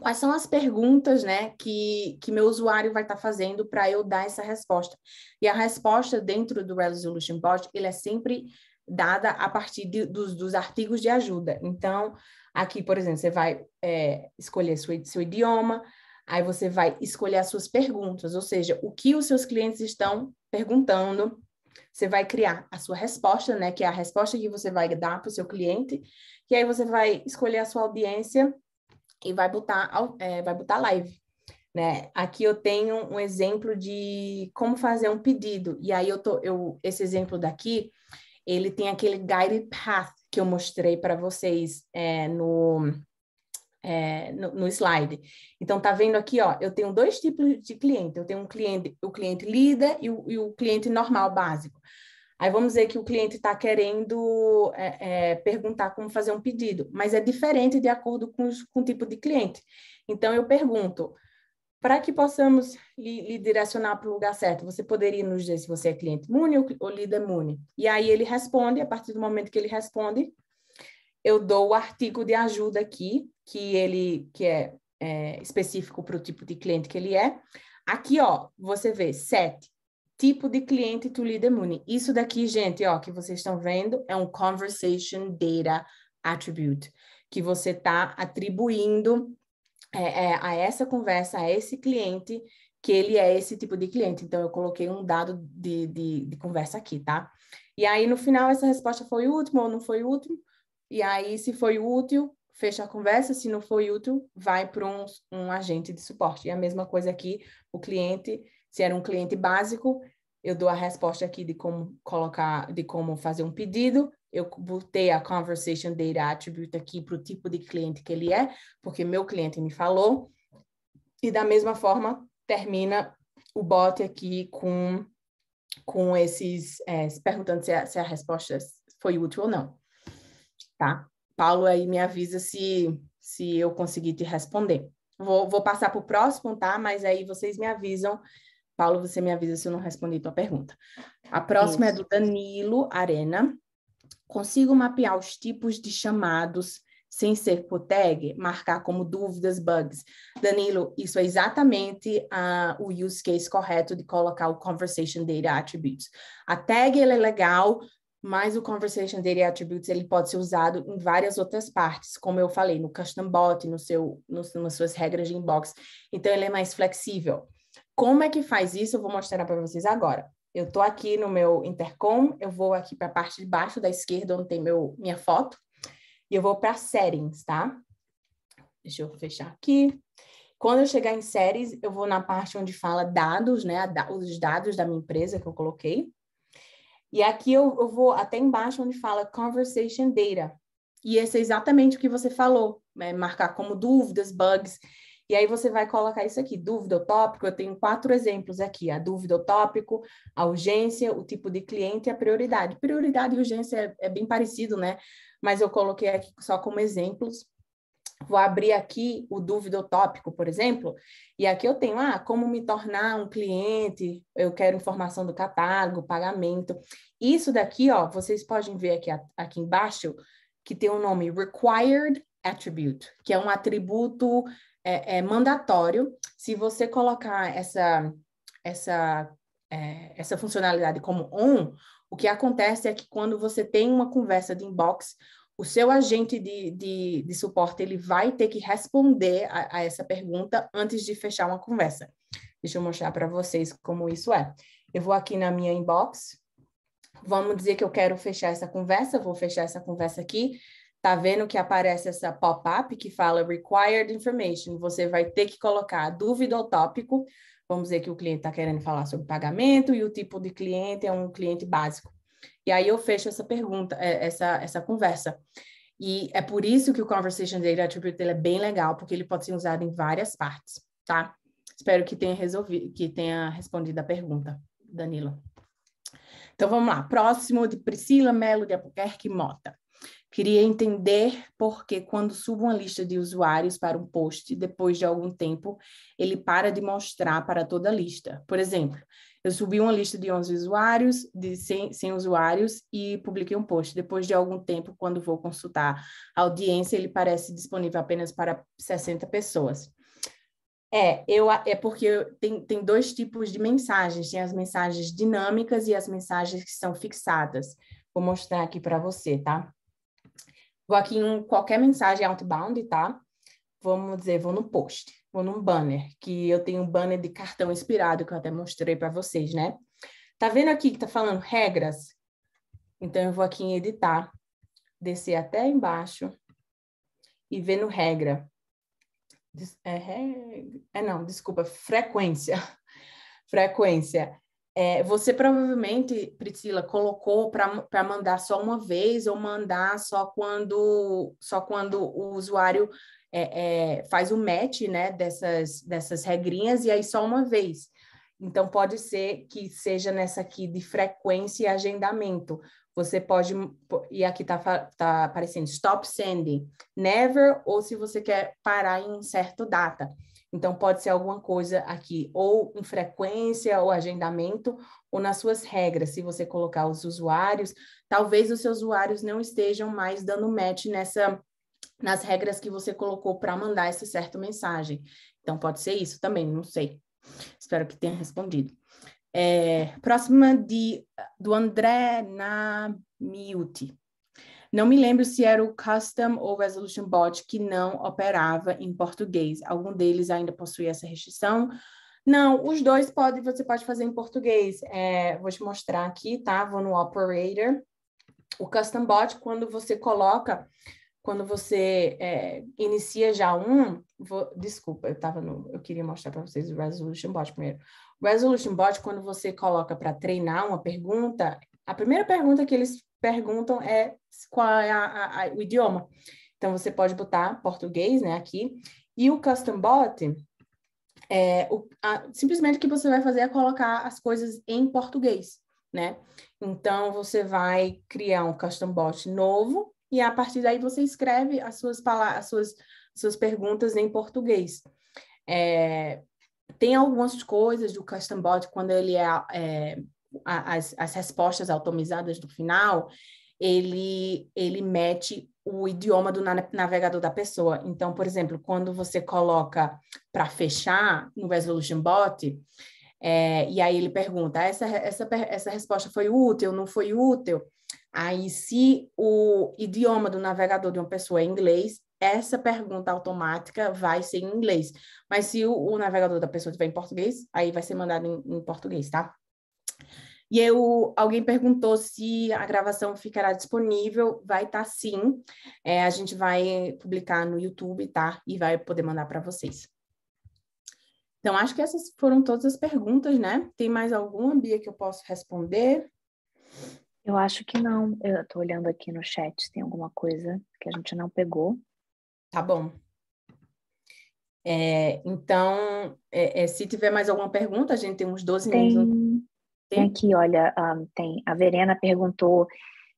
quais são as perguntas né, que, que meu usuário vai estar tá fazendo para eu dar essa resposta. E a resposta dentro do Resolution Bot, ele é sempre dada a partir de, dos, dos artigos de ajuda. Então, aqui, por exemplo, você vai é, escolher seu, seu idioma, Aí você vai escolher as suas perguntas, ou seja, o que os seus clientes estão perguntando. Você vai criar a sua resposta, né? Que é a resposta que você vai dar para o seu cliente. E aí você vai escolher a sua audiência e vai botar, é, vai botar live. Né? Aqui eu tenho um exemplo de como fazer um pedido. E aí eu tô, eu, esse exemplo daqui, ele tem aquele guided path que eu mostrei para vocês é, no é, no, no, slide. Então, tá vendo aqui, ó, eu tenho dois tipos de cliente. Eu tenho um cliente, o cliente líder e o, e o cliente normal, básico. Aí vamos dizer que o cliente está querendo é, é, perguntar como fazer um pedido, mas é diferente de acordo com, os, com o tipo de cliente. Então, eu pergunto, para que possamos lhe, lhe direcionar para o lugar certo, você poderia nos dizer se você é cliente Mune ou, ou líder imune? E aí ele responde, a partir do momento que ele responde, eu dou o artigo de ajuda aqui, que ele que é, é específico para o tipo de cliente que ele é. Aqui, ó, você vê sete tipo de cliente to muni Isso daqui, gente, ó, que vocês estão vendo é um conversation data attribute que você está atribuindo é, é, a essa conversa, a esse cliente, que ele é esse tipo de cliente. Então, eu coloquei um dado de, de, de conversa aqui, tá? E aí, no final, essa resposta foi última ou não foi último? E aí, se foi útil, fecha a conversa. Se não foi útil, vai para um, um agente de suporte. E a mesma coisa aqui, o cliente, se era um cliente básico, eu dou a resposta aqui de como colocar, de como fazer um pedido. Eu botei a conversation data attribute aqui para o tipo de cliente que ele é, porque meu cliente me falou. E da mesma forma termina o bot aqui com com esses é, perguntando se a, se a resposta foi útil ou não tá? Paulo aí me avisa se, se eu conseguir te responder. Vou, vou passar para o próximo, tá? Mas aí vocês me avisam. Paulo, você me avisa se eu não respondi tua pergunta. A próxima é Isso. é do Danilo Arena. Consigo mapear os tipos de chamados sem ser por tag, marcar como dúvidas, bugs. Danilo, isso é exatamente uh, o use case correto de colocar o Conversation Data Attributes. A tag é legal mas o Conversation Data Attributes ele pode ser usado em várias outras partes, como eu falei, no Custom Bot, no seu, no, nas suas regras de inbox. Então, ele é mais flexível. Como é que faz isso? Eu vou mostrar para vocês agora. Eu estou aqui no meu intercom, eu vou aqui para a parte de baixo da esquerda, onde tem meu, minha foto, e eu vou para Settings, tá? Deixa eu fechar aqui. Quando eu chegar em Settings, eu vou na parte onde fala dados, né? Os dados da minha empresa que eu coloquei. E aqui eu, eu vou até embaixo onde fala conversation data. E esse é exatamente o que você falou, né? marcar como dúvidas, bugs. E aí você vai colocar isso aqui, dúvida ou tópico. Eu tenho quatro exemplos aqui: a dúvida ou tópico, a urgência, o tipo de cliente e a prioridade. Prioridade e urgência é, é bem parecido, né? Mas eu coloquei aqui só como exemplos. Vou abrir aqui o dúvida o tópico, por exemplo, e aqui eu tenho, ah, como me tornar um cliente, eu quero informação do catálogo, pagamento. Isso daqui, ó, vocês podem ver aqui, aqui embaixo, que tem o um nome Required Attribute, que é um atributo é, é mandatório. Se você colocar essa, essa, é, essa funcionalidade como on, o que acontece é que quando você tem uma conversa de inbox, o seu agente de, de, de suporte ele vai ter que responder a, a essa pergunta antes de fechar uma conversa. Deixa eu mostrar para vocês como isso é. Eu vou aqui na minha inbox, vamos dizer que eu quero fechar essa conversa, vou fechar essa conversa aqui. Tá vendo que aparece essa pop-up que fala required information. Você vai ter que colocar a dúvida ou tópico. Vamos dizer que o cliente está querendo falar sobre pagamento e o tipo de cliente é um cliente básico. E aí eu fecho essa pergunta, é, essa, essa conversa. E é por isso que o Conversation Data Attribute é bem legal, porque ele pode ser usado em várias partes, tá? Espero que tenha resolvido, que tenha respondido a pergunta, Danilo. Então vamos lá. Próximo de Priscila Melo de Albuquerque Mota. Queria entender por que quando subo uma lista de usuários para um post, depois de algum tempo, ele para de mostrar para toda a lista. Por exemplo, eu subi uma lista de 11 usuários, de 100, 100 usuários, e publiquei um post. Depois de algum tempo, quando vou consultar a audiência, ele parece disponível apenas para 60 pessoas. É, eu, é porque tem, tem dois tipos de mensagens. Tem as mensagens dinâmicas e as mensagens que são fixadas. Vou mostrar aqui para você, tá? Vou aqui em qualquer mensagem outbound, tá? Vamos dizer, vou no post vou num banner, que eu tenho um banner de cartão inspirado que eu até mostrei para vocês, né? Tá vendo aqui que tá falando regras? Então eu vou aqui em editar, descer até embaixo e ver no regra. É, é não, desculpa, frequência. frequência. É, você provavelmente, Priscila, colocou para mandar só uma vez ou mandar só quando só quando o usuário é, é, faz o match né, dessas, dessas regrinhas e aí só uma vez. Então, pode ser que seja nessa aqui de frequência e agendamento. Você pode, e aqui está tá aparecendo, stop sending, never, ou se você quer parar em certa data. Então, pode ser alguma coisa aqui, ou em frequência, ou agendamento, ou nas suas regras, se você colocar os usuários. Talvez os seus usuários não estejam mais dando match nessa nas regras que você colocou para mandar essa certa mensagem. Então, pode ser isso também, não sei. Espero que tenha respondido. É, próxima de, do André Namiuti. Não me lembro se era o Custom ou Resolution Bot que não operava em português. Algum deles ainda possuía essa restrição? Não, os dois pode, você pode fazer em português. É, vou te mostrar aqui, tá? Vou no Operator. O Custom Bot, quando você coloca quando você é, inicia já um, vou, desculpa, eu tava no, eu queria mostrar para vocês o resolution bot primeiro. Resolution bot quando você coloca para treinar uma pergunta, a primeira pergunta que eles perguntam é qual é a, a, a, o idioma. Então você pode botar português, né, aqui. E o custom bot é, o, simplesmente o que você vai fazer é colocar as coisas em português, né? Então você vai criar um custom bot novo e a partir daí você escreve as suas palavras, as suas, suas perguntas em português. É, tem algumas coisas do custom bot quando ele é, é as, as respostas automatizadas do final, ele ele mete o idioma do navegador da pessoa. Então, por exemplo, quando você coloca para fechar no Resolution Bot, é, e aí ele pergunta: essa, essa, essa resposta foi útil, não foi útil? Aí, se o idioma do navegador de uma pessoa é inglês, essa pergunta automática vai ser em inglês. Mas se o, o navegador da pessoa estiver em português, aí vai ser mandado em, em português, tá? E eu, alguém perguntou se a gravação ficará disponível. Vai estar tá, sim. É, a gente vai publicar no YouTube, tá? E vai poder mandar para vocês. Então, acho que essas foram todas as perguntas, né? Tem mais alguma, Bia, que eu posso responder? Eu acho que não. Eu tô olhando aqui no chat se tem alguma coisa que a gente não pegou. Tá bom. É, então, é, é, se tiver mais alguma pergunta, a gente tem uns 12 tem, minutos. Tem aqui, olha, um, tem. A Verena perguntou.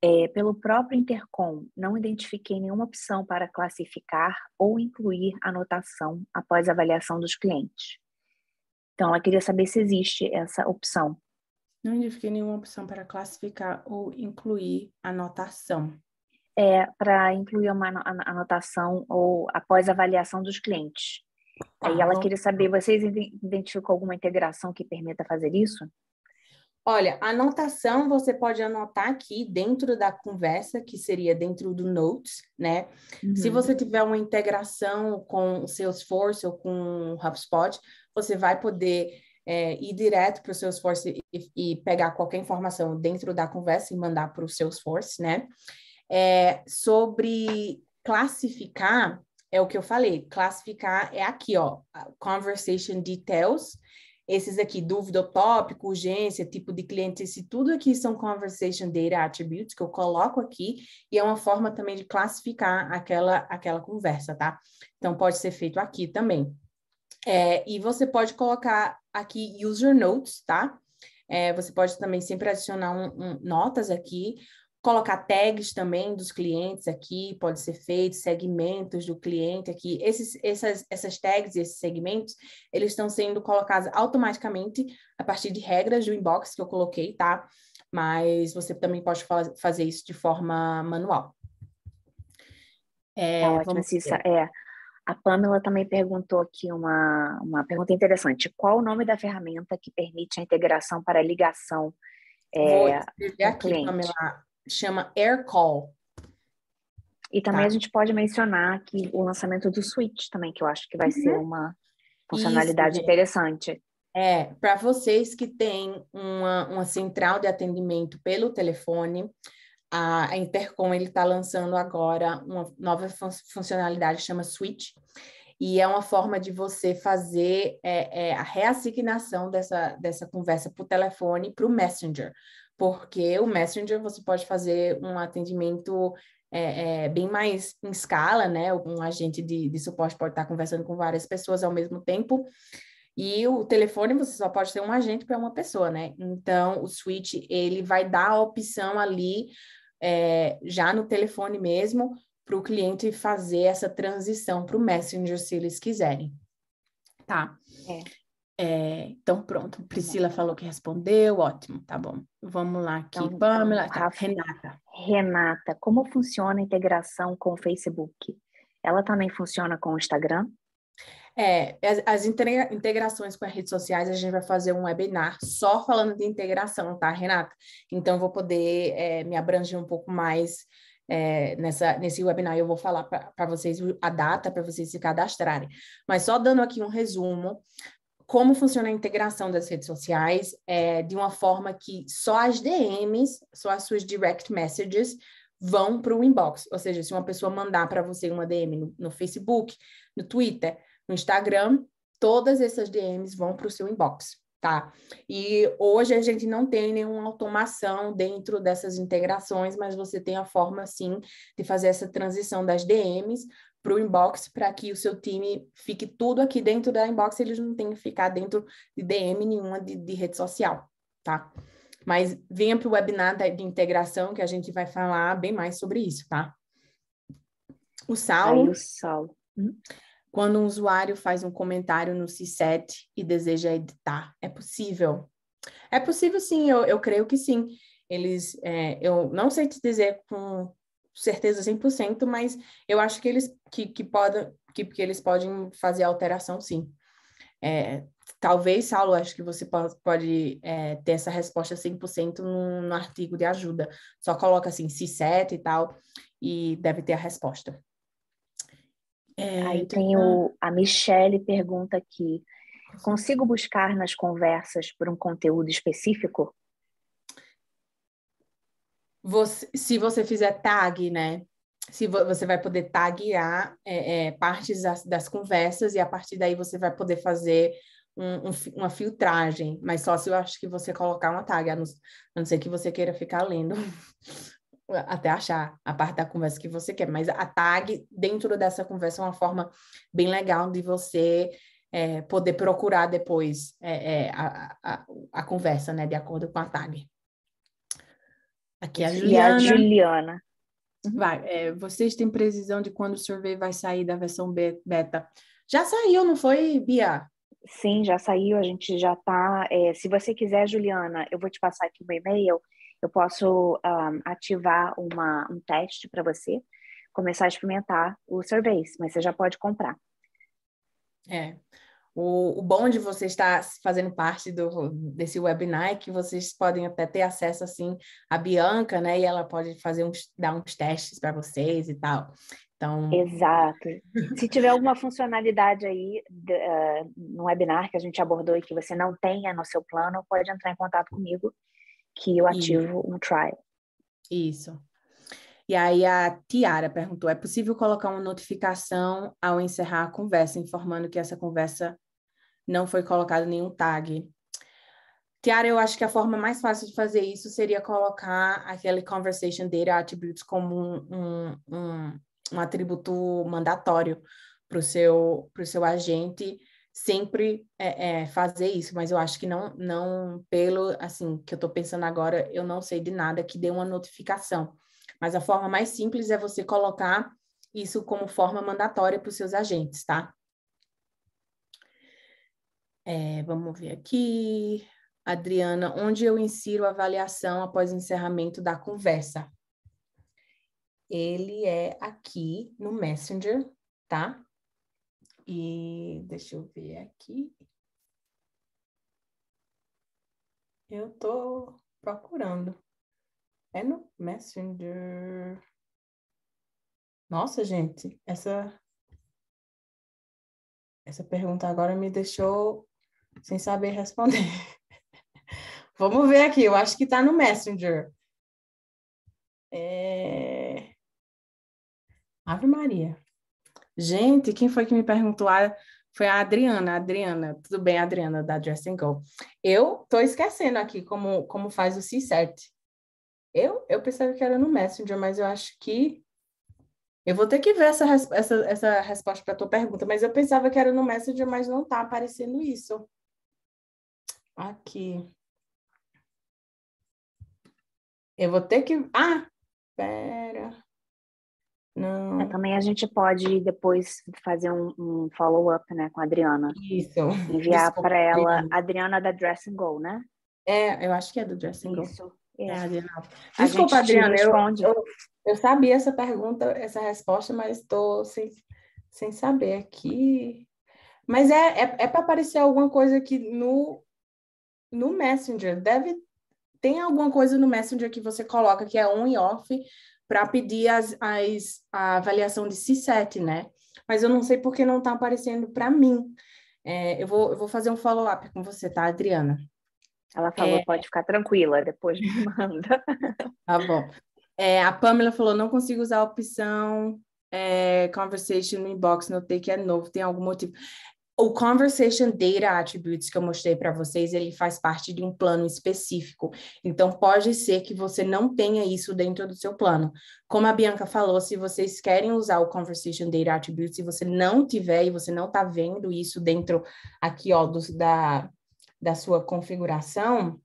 É, pelo próprio Intercom, não identifiquei nenhuma opção para classificar ou incluir anotação após avaliação dos clientes. Então, ela queria saber se existe essa opção não identifiquei nenhuma opção para classificar ou incluir anotação. É, para incluir uma anotação ou após avaliação dos clientes. Tá, Aí ela então queria saber, vocês identificam alguma integração que permita fazer isso? Olha, anotação você pode anotar aqui dentro da conversa, que seria dentro do Notes, né? Uhum. Se você tiver uma integração com o Salesforce ou com o HubSpot, você vai poder é, ir direto para o Salesforce e, e, pegar qualquer informação dentro da conversa e mandar para o Salesforce, né? É, sobre classificar, é o que eu falei, classificar é aqui, ó, conversation details, esses aqui, dúvida ou tópico, urgência, tipo de cliente, esse tudo aqui são conversation data attributes que eu coloco aqui e é uma forma também de classificar aquela aquela conversa, tá? Então pode ser feito aqui também. É, e você pode colocar aqui user notes, tá? É, você pode também sempre adicionar um, um, notas aqui, colocar tags também dos clientes aqui, pode ser feito, segmentos do cliente aqui. Esses, essas, essas tags e esses segmentos, eles estão sendo colocados automaticamente a partir de regras do inbox que eu coloquei, tá? Mas você também pode fazer isso de forma manual. É, tá ótimo, Cissa. É, a Pamela também perguntou aqui uma, uma pergunta interessante. Qual o nome da ferramenta que permite a integração para ligação é, Vou aqui, cliente? Pamela. Chama AirCall. E também tá. a gente pode mencionar que o lançamento do Switch também, que eu acho que vai uhum. ser uma funcionalidade Isso, interessante. É, para vocês que têm uma, uma central de atendimento pelo telefone, a Intercom ele está lançando agora uma nova fun funcionalidade chama Switch e é uma forma de você fazer é, é, a reassignação dessa, dessa conversa por telefone para o Messenger, porque o Messenger você pode fazer um atendimento é, é, bem mais em escala, né? Um agente de, de suporte pode estar tá conversando com várias pessoas ao mesmo tempo. E o telefone você só pode ter um agente para uma pessoa, né? Então o switch ele vai dar a opção ali é, já no telefone mesmo, para o cliente fazer essa transição para o Messenger, se eles quiserem. Tá. É. é então, pronto. Priscila é. falou que respondeu, ótimo, tá bom. Vamos lá aqui. Então, Pamela, tá. Renata. Renata, como funciona a integração com o Facebook? Ela também funciona com o Instagram? É, as, as integrações com as redes sociais, a gente vai fazer um webinar só falando de integração, tá, Renata? Então, eu vou poder é, me abranger um pouco mais é, nessa, nesse webinar eu vou falar para vocês a data para vocês se cadastrarem. Mas só dando aqui um resumo, como funciona a integração das redes sociais é, de uma forma que só as DMs, só as suas direct messages vão para o inbox. Ou seja, se uma pessoa mandar para você uma DM no, no, Facebook, no Twitter, no Instagram, todas essas DMs vão para o seu inbox, tá? E hoje a gente não tem nenhuma automação dentro dessas integrações, mas você tem a forma, sim, de fazer essa transição das DMs para o inbox para que o seu time fique tudo aqui dentro da inbox, eles não tenham que ficar dentro de DM nenhuma de, de rede social, tá? Mas venha para o webinar de integração que a gente vai falar bem mais sobre isso, tá? O Saulo. Aí, o Saulo. Hum? Quando um usuário faz um comentário no C7 e deseja editar, é possível? É possível sim, eu, eu creio que sim. Eles, é, eu não sei te dizer com certeza 100%, mas eu acho que eles que, que, podem, que, que eles podem fazer alteração sim. É, Talvez, Saulo, acho que você pode, é, ter essa resposta 100% no, no artigo de ajuda. Só coloca assim, C7 e tal, e deve ter a resposta. É, Aí então, tem o, a Michelle pergunta aqui: consigo buscar nas conversas por um conteúdo específico? Você, se você fizer tag, né? Se vo, você vai poder taguear é, é, partes das, das, conversas e a partir daí você vai poder fazer um, um, uma filtragem, mas só se eu acho que você colocar uma tag, a não, a não ser que você queira ficar lendo até achar a parte da conversa que você quer. Mas a tag, dentro dessa conversa, é uma forma bem legal de você é, poder procurar depois é, é, a, a, a, conversa, né? De acordo com a tag. Aqui é a Juliana. E a Juliana. Vai, é, vocês têm precisão de quando o survey vai sair da versão beta? Já saiu, não foi, Bia? Sim, já saiu, a gente já está. É, eh, se você quiser, Juliana, eu vou te passar aqui o meu e-mail, eu posso um, ativar uma, um teste para você, começar a experimentar o Surveys, mas você já pode comprar. É. O, o bom de você estar fazendo parte do, desse webinar é que vocês podem até ter acesso assim à Bianca, né? E ela pode fazer uns, dar uns testes para vocês e tal. Então... Exato. Se tiver alguma funcionalidade aí uh, no webinar que a gente abordou e que você não tenha no seu plano, pode entrar em contato comigo que eu ativo Isso. um trial. Isso. E aí a Tiara perguntou: é possível colocar uma notificação ao encerrar a conversa, informando que essa conversa não foi colocado nenhum tag? Tiara, eu acho que a forma mais fácil de fazer isso seria colocar aquele conversation data attributes como um, um, um um atributo mandatório para o seu, pro seu agente sempre é, é, fazer isso, mas eu acho que não, não pelo assim que eu estou pensando agora, eu não sei de nada que dê uma notificação. Mas a forma mais simples é você colocar isso como forma mandatória para os seus agentes, tá? É, vamos ver aqui. Adriana, onde eu insiro a avaliação após o encerramento da conversa? ele é aqui no Messenger, tá? E deixa eu ver aqui. Eu tô procurando. É no Messenger. Nossa, gente, essa essa pergunta agora me deixou sem saber responder. Vamos ver aqui, eu acho que tá no Messenger. É... Ave Maria. Gente, quem foi que me perguntou? A, ah, foi a Adriana. Adriana, tudo bem, Adriana, da Dress and Go. Eu tô esquecendo aqui como, como faz o c 7 Eu, eu pensava que era no Messenger, mas eu acho que. Eu vou ter que ver essa, essa, essa resposta para a tua pergunta, mas eu pensava que era no Messenger, mas não tá aparecendo isso. Aqui. Eu vou ter que. Ah! Pera. Não. É, também a gente pode depois fazer um, um follow-up, né, com a Adriana. Isso. Enviar para ela, Adriana da Dress and Go, né? É, eu acho que é do Dress and Go. Isso. É, é Adriana. Desculpa, Adriana, eu, eu, eu, sabia essa pergunta, essa resposta, mas estou sem, sem saber aqui. Mas é, é, é para aparecer alguma coisa aqui no, no Messenger. Deve tem alguma coisa no Messenger que você coloca que é on e off para pedir as, as, a avaliação de C7, né? Mas eu não sei por que não está aparecendo para mim. É, eu, vou, eu vou fazer um follow-up com você, tá, Adriana? Ela falou, é... pode ficar tranquila, depois me manda. tá bom. É, a Pamela falou, não consigo usar a opção é, conversation no inbox, notei que é novo, tem algum motivo. O Conversation Data Attributes que eu mostrei para vocês, ele faz parte de um plano específico. Então, pode ser que você não tenha isso dentro do seu plano. Como a Bianca falou, se vocês querem usar o Conversation Data Attributes e você não tiver e você não está vendo isso dentro aqui ó, do, da, da sua configuração,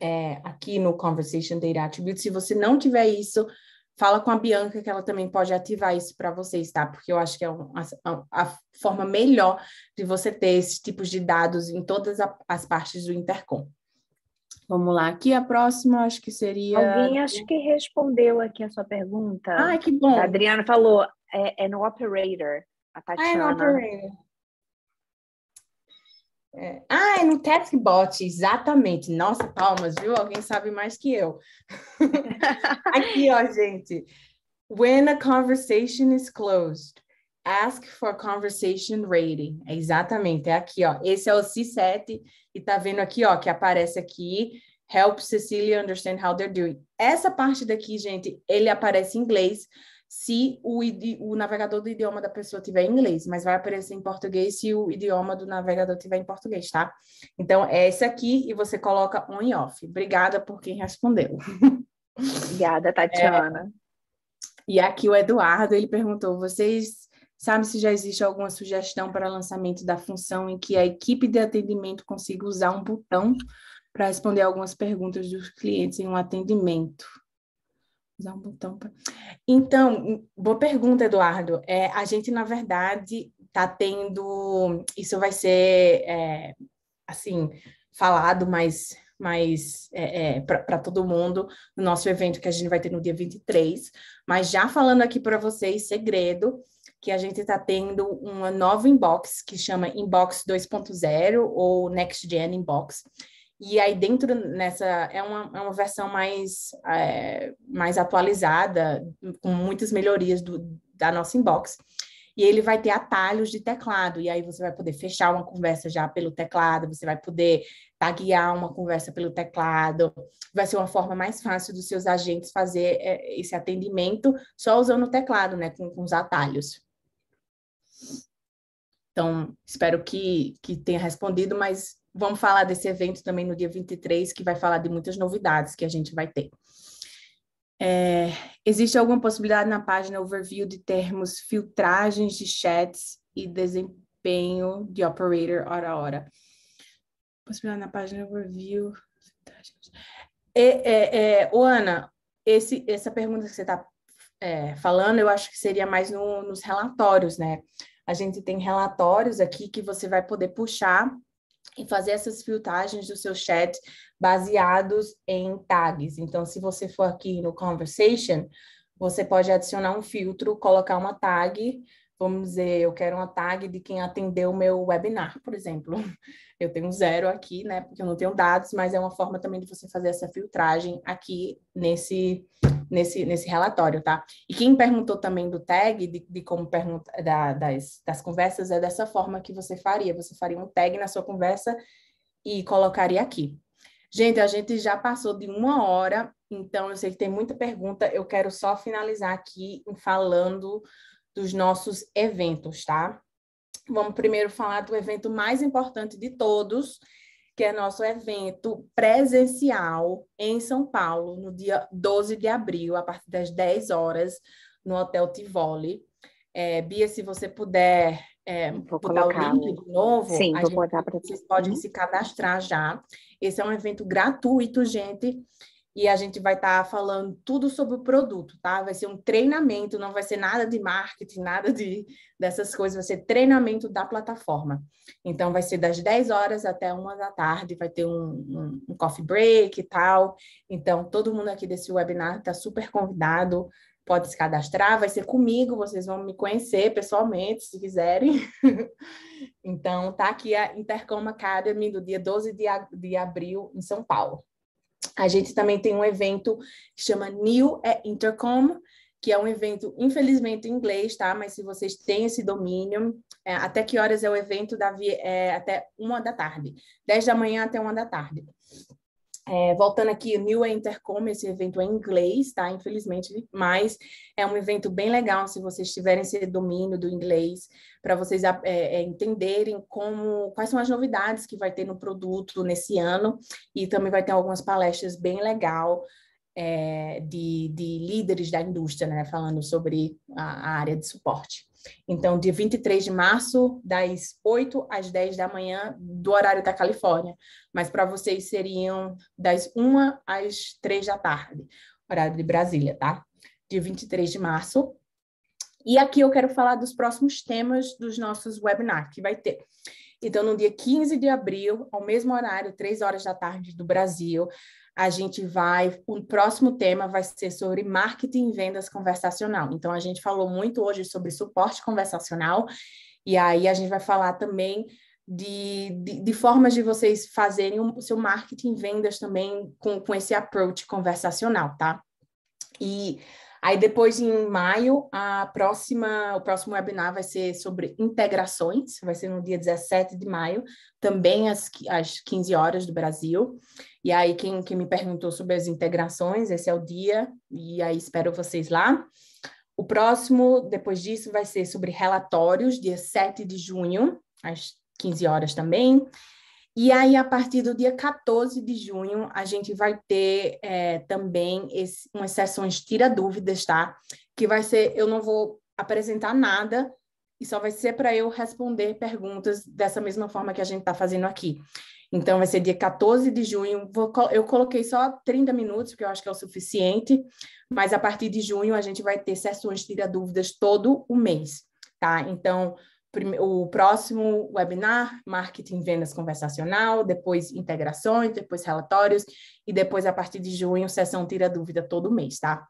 é, aqui no Conversation Data Attributes, se você não tiver isso Fala com a Bianca que ela também pode ativar isso para vocês, tá? Porque eu acho que é uma, a, a, forma melhor de você ter esses tipos de dados em todas a, as partes do Intercom. Vamos lá, aqui a próxima acho que seria. Alguém acho que respondeu aqui a sua pergunta. Ah, que bom. A Adriana falou, é, é no operator. A Tatiana. Ah, é no operator. É. Ah, é no Taskbot, exatamente. Nossa, palmas, viu? Alguém sabe mais que eu. Aqui, ó, gente. When a conversation is closed, ask for conversation rating. É exatamente, é aqui, ó. Esse é o C7 e tá vendo aqui, ó, que aparece aqui. Help Cecilia understand how they're doing. Essa parte daqui, gente, ele aparece em inglês, se o, o navegador do idioma da pessoa tiver em inglês, mas vai aparecer em português se o idioma do navegador tiver em português, tá? Então, é esse aqui e você coloca on e off. Obrigada por quem respondeu. Obrigada, é. Tatiana. É, e aqui o Eduardo, ele perguntou, vocês sabem se já existe alguma sugestão para lançamento da função em que a equipe de atendimento consiga usar um botão para responder algumas perguntas dos clientes em um atendimento? usar um botão. Pra... Então, boa pergunta, Eduardo. É, a gente, na verdade, está tendo. Isso vai ser, é, assim, falado mais, mais é, é, para todo mundo no nosso evento que a gente vai ter no dia 23. Mas já falando aqui para vocês, segredo. Que a gente está tendo uma nova inbox que chama Inbox 2.0 ou Next Gen Inbox, e aí dentro nessa é uma, é uma versão mais é, mais atualizada com muitas melhorias do, da nossa inbox. E ele vai ter atalhos de teclado e aí você vai poder fechar uma conversa já pelo teclado, você vai poder taguear uma conversa pelo teclado. Vai ser uma forma mais fácil dos seus agentes fazer é, esse atendimento só usando o teclado, né, com, com os atalhos. Então, espero que, que tenha respondido, mas vamos falar desse evento também no dia 23, que vai falar de muitas novidades que a gente vai ter. É, existe alguma possibilidade na página Overview de termos filtragens de chats e desempenho de operator hora a hora? Possibilidade na página Overview. É, é, Ana, esse, essa pergunta que você está é, falando, eu acho que seria mais no, nos relatórios, né? A gente tem relatórios aqui que você vai poder puxar e fazer essas filtragens do seu chat baseados em tags. Então, se você for aqui no conversation, você pode adicionar um filtro, colocar uma tag Vamos dizer, eu quero uma tag de quem atendeu o meu webinar, por exemplo. Eu tenho zero aqui, né? Porque eu não tenho dados, mas é uma forma também de você fazer essa filtragem aqui nesse, nesse, nesse relatório, tá? E quem perguntou também do tag, de, de como pergunta da, das, das conversas, é dessa forma que você faria. Você faria um tag na sua conversa e colocaria aqui. Gente, a gente já passou de uma hora, então eu sei que tem muita pergunta. Eu quero só finalizar aqui falando dos nossos eventos, tá? Vamos primeiro falar do evento mais importante de todos, que é nosso evento presencial em São Paulo, no dia 12 de abril, a partir das 10 horas, no Hotel Tivoli. É, Bia, se você puder é, vou botar colocar. o link de novo, Sim, vou gente, botar para vocês podem uhum. se cadastrar já. Esse é um evento gratuito, gente, e a gente vai estar tá falando tudo sobre o produto, tá? Vai ser um treinamento, não vai ser nada de marketing, nada de dessas coisas, vai ser treinamento da plataforma. Então vai ser das 10 horas até 1 da tarde, vai ter um, um, um coffee break e tal. Então todo mundo aqui desse webinar está super convidado, pode se cadastrar, vai ser comigo, vocês vão me conhecer pessoalmente, se quiserem. então tá aqui a Intercom Academy do dia 12 de, de abril em São Paulo a gente também tem um evento que chama New Intercom, que é um evento, infelizmente, em inglês, tá? Mas se vocês têm esse domínio, é, até que horas é o evento, Davi? É, até uma da tarde. Dez da manhã até uma da tarde. É, voltando aqui, o New Intercom, esse evento é em inglês, tá? Infelizmente, mas é um evento bem legal se vocês tiverem esse domínio do inglês, para vocês é, é, entenderem como quais são as novidades que vai ter no produto nesse ano, e também vai ter algumas palestras bem legal é, de, de líderes da indústria, né? Falando sobre a, a área de suporte. Então, dia 23 de março, das 8 às 10 da manhã, do horário da Califórnia. Mas para vocês seriam das 1 às 3 da tarde, horário de Brasília, tá? Dia 23 de março. E aqui eu quero falar dos próximos temas dos nossos webinars que vai ter. Então, no dia 15 de abril, ao mesmo horário, 3 horas da tarde do Brasil, a gente vai. O próximo tema vai ser sobre marketing e vendas conversacional. Então, a gente falou muito hoje sobre suporte conversacional, e aí a gente vai falar também de, de, de, formas de vocês fazerem o seu marketing vendas também com, com esse approach conversacional, tá? E Aí depois, em maio, a próxima, o próximo webinar vai ser sobre integrações, vai ser no dia 17 de maio, também às, às 15 horas do Brasil. E aí, quem, quem me perguntou sobre as integrações, esse é o dia, e aí espero vocês lá. O próximo, depois disso, vai ser sobre relatórios, dia 7 de junho, às 15 horas também. E aí, a partir do dia 14 de junho, a gente vai ter é, também esse, umas sessões tira dúvidas, tá? Que vai ser, eu não vou apresentar nada, e só vai ser para eu responder perguntas dessa mesma forma que a gente está fazendo aqui. Então, vai ser dia 14 de junho. Vou, eu coloquei só 30 minutos, porque eu acho que é o suficiente, mas a partir de junho a gente vai ter sessões tira dúvidas todo o mês, tá? Então, o próximo webinar, marketing vendas conversacional, depois integrações, depois relatórios e depois a partir de junho sessão tira dúvida todo mês, tá?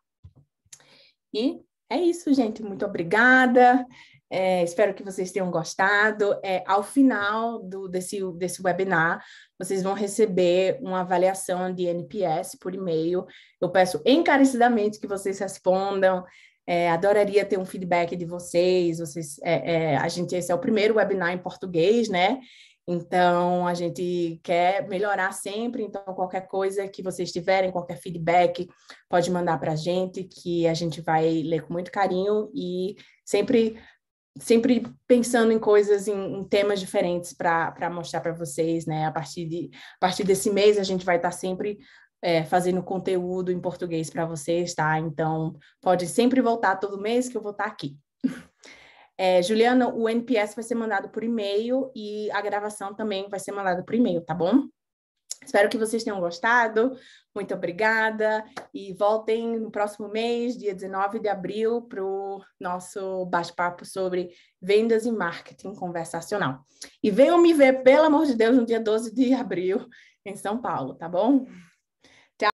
E é isso, gente. Muito obrigada. É, espero que vocês tenham gostado. É, ao final do, desse, desse webinar, vocês vão receber uma avaliação de NPS por e-mail. Eu peço encarecidamente que vocês respondam, é, adoraria ter um feedback de vocês. Vocês, é, é, a gente esse é o primeiro webinar em português, né? Então a gente quer melhorar sempre. Então qualquer coisa que vocês tiverem, qualquer feedback, pode mandar para a gente, que a gente vai ler com muito carinho e sempre sempre pensando em coisas, em, em temas diferentes para mostrar para vocês, né? A partir, de, a partir desse mês, a gente vai estar tá sempre é, fazendo conteúdo em português para vocês, tá? Então, pode sempre voltar todo mês que eu vou estar tá aqui. É, Juliana, o NPS vai ser mandado por e-mail e a gravação também vai ser mandada por e-mail, tá bom? Espero que vocês tenham gostado. Muito obrigada. E voltem no próximo mês, dia 19 de abril, para o nosso bate-papo sobre vendas e marketing conversacional. E venham me ver, pelo amor de Deus, no dia 12 de abril, em São Paulo, tá bom?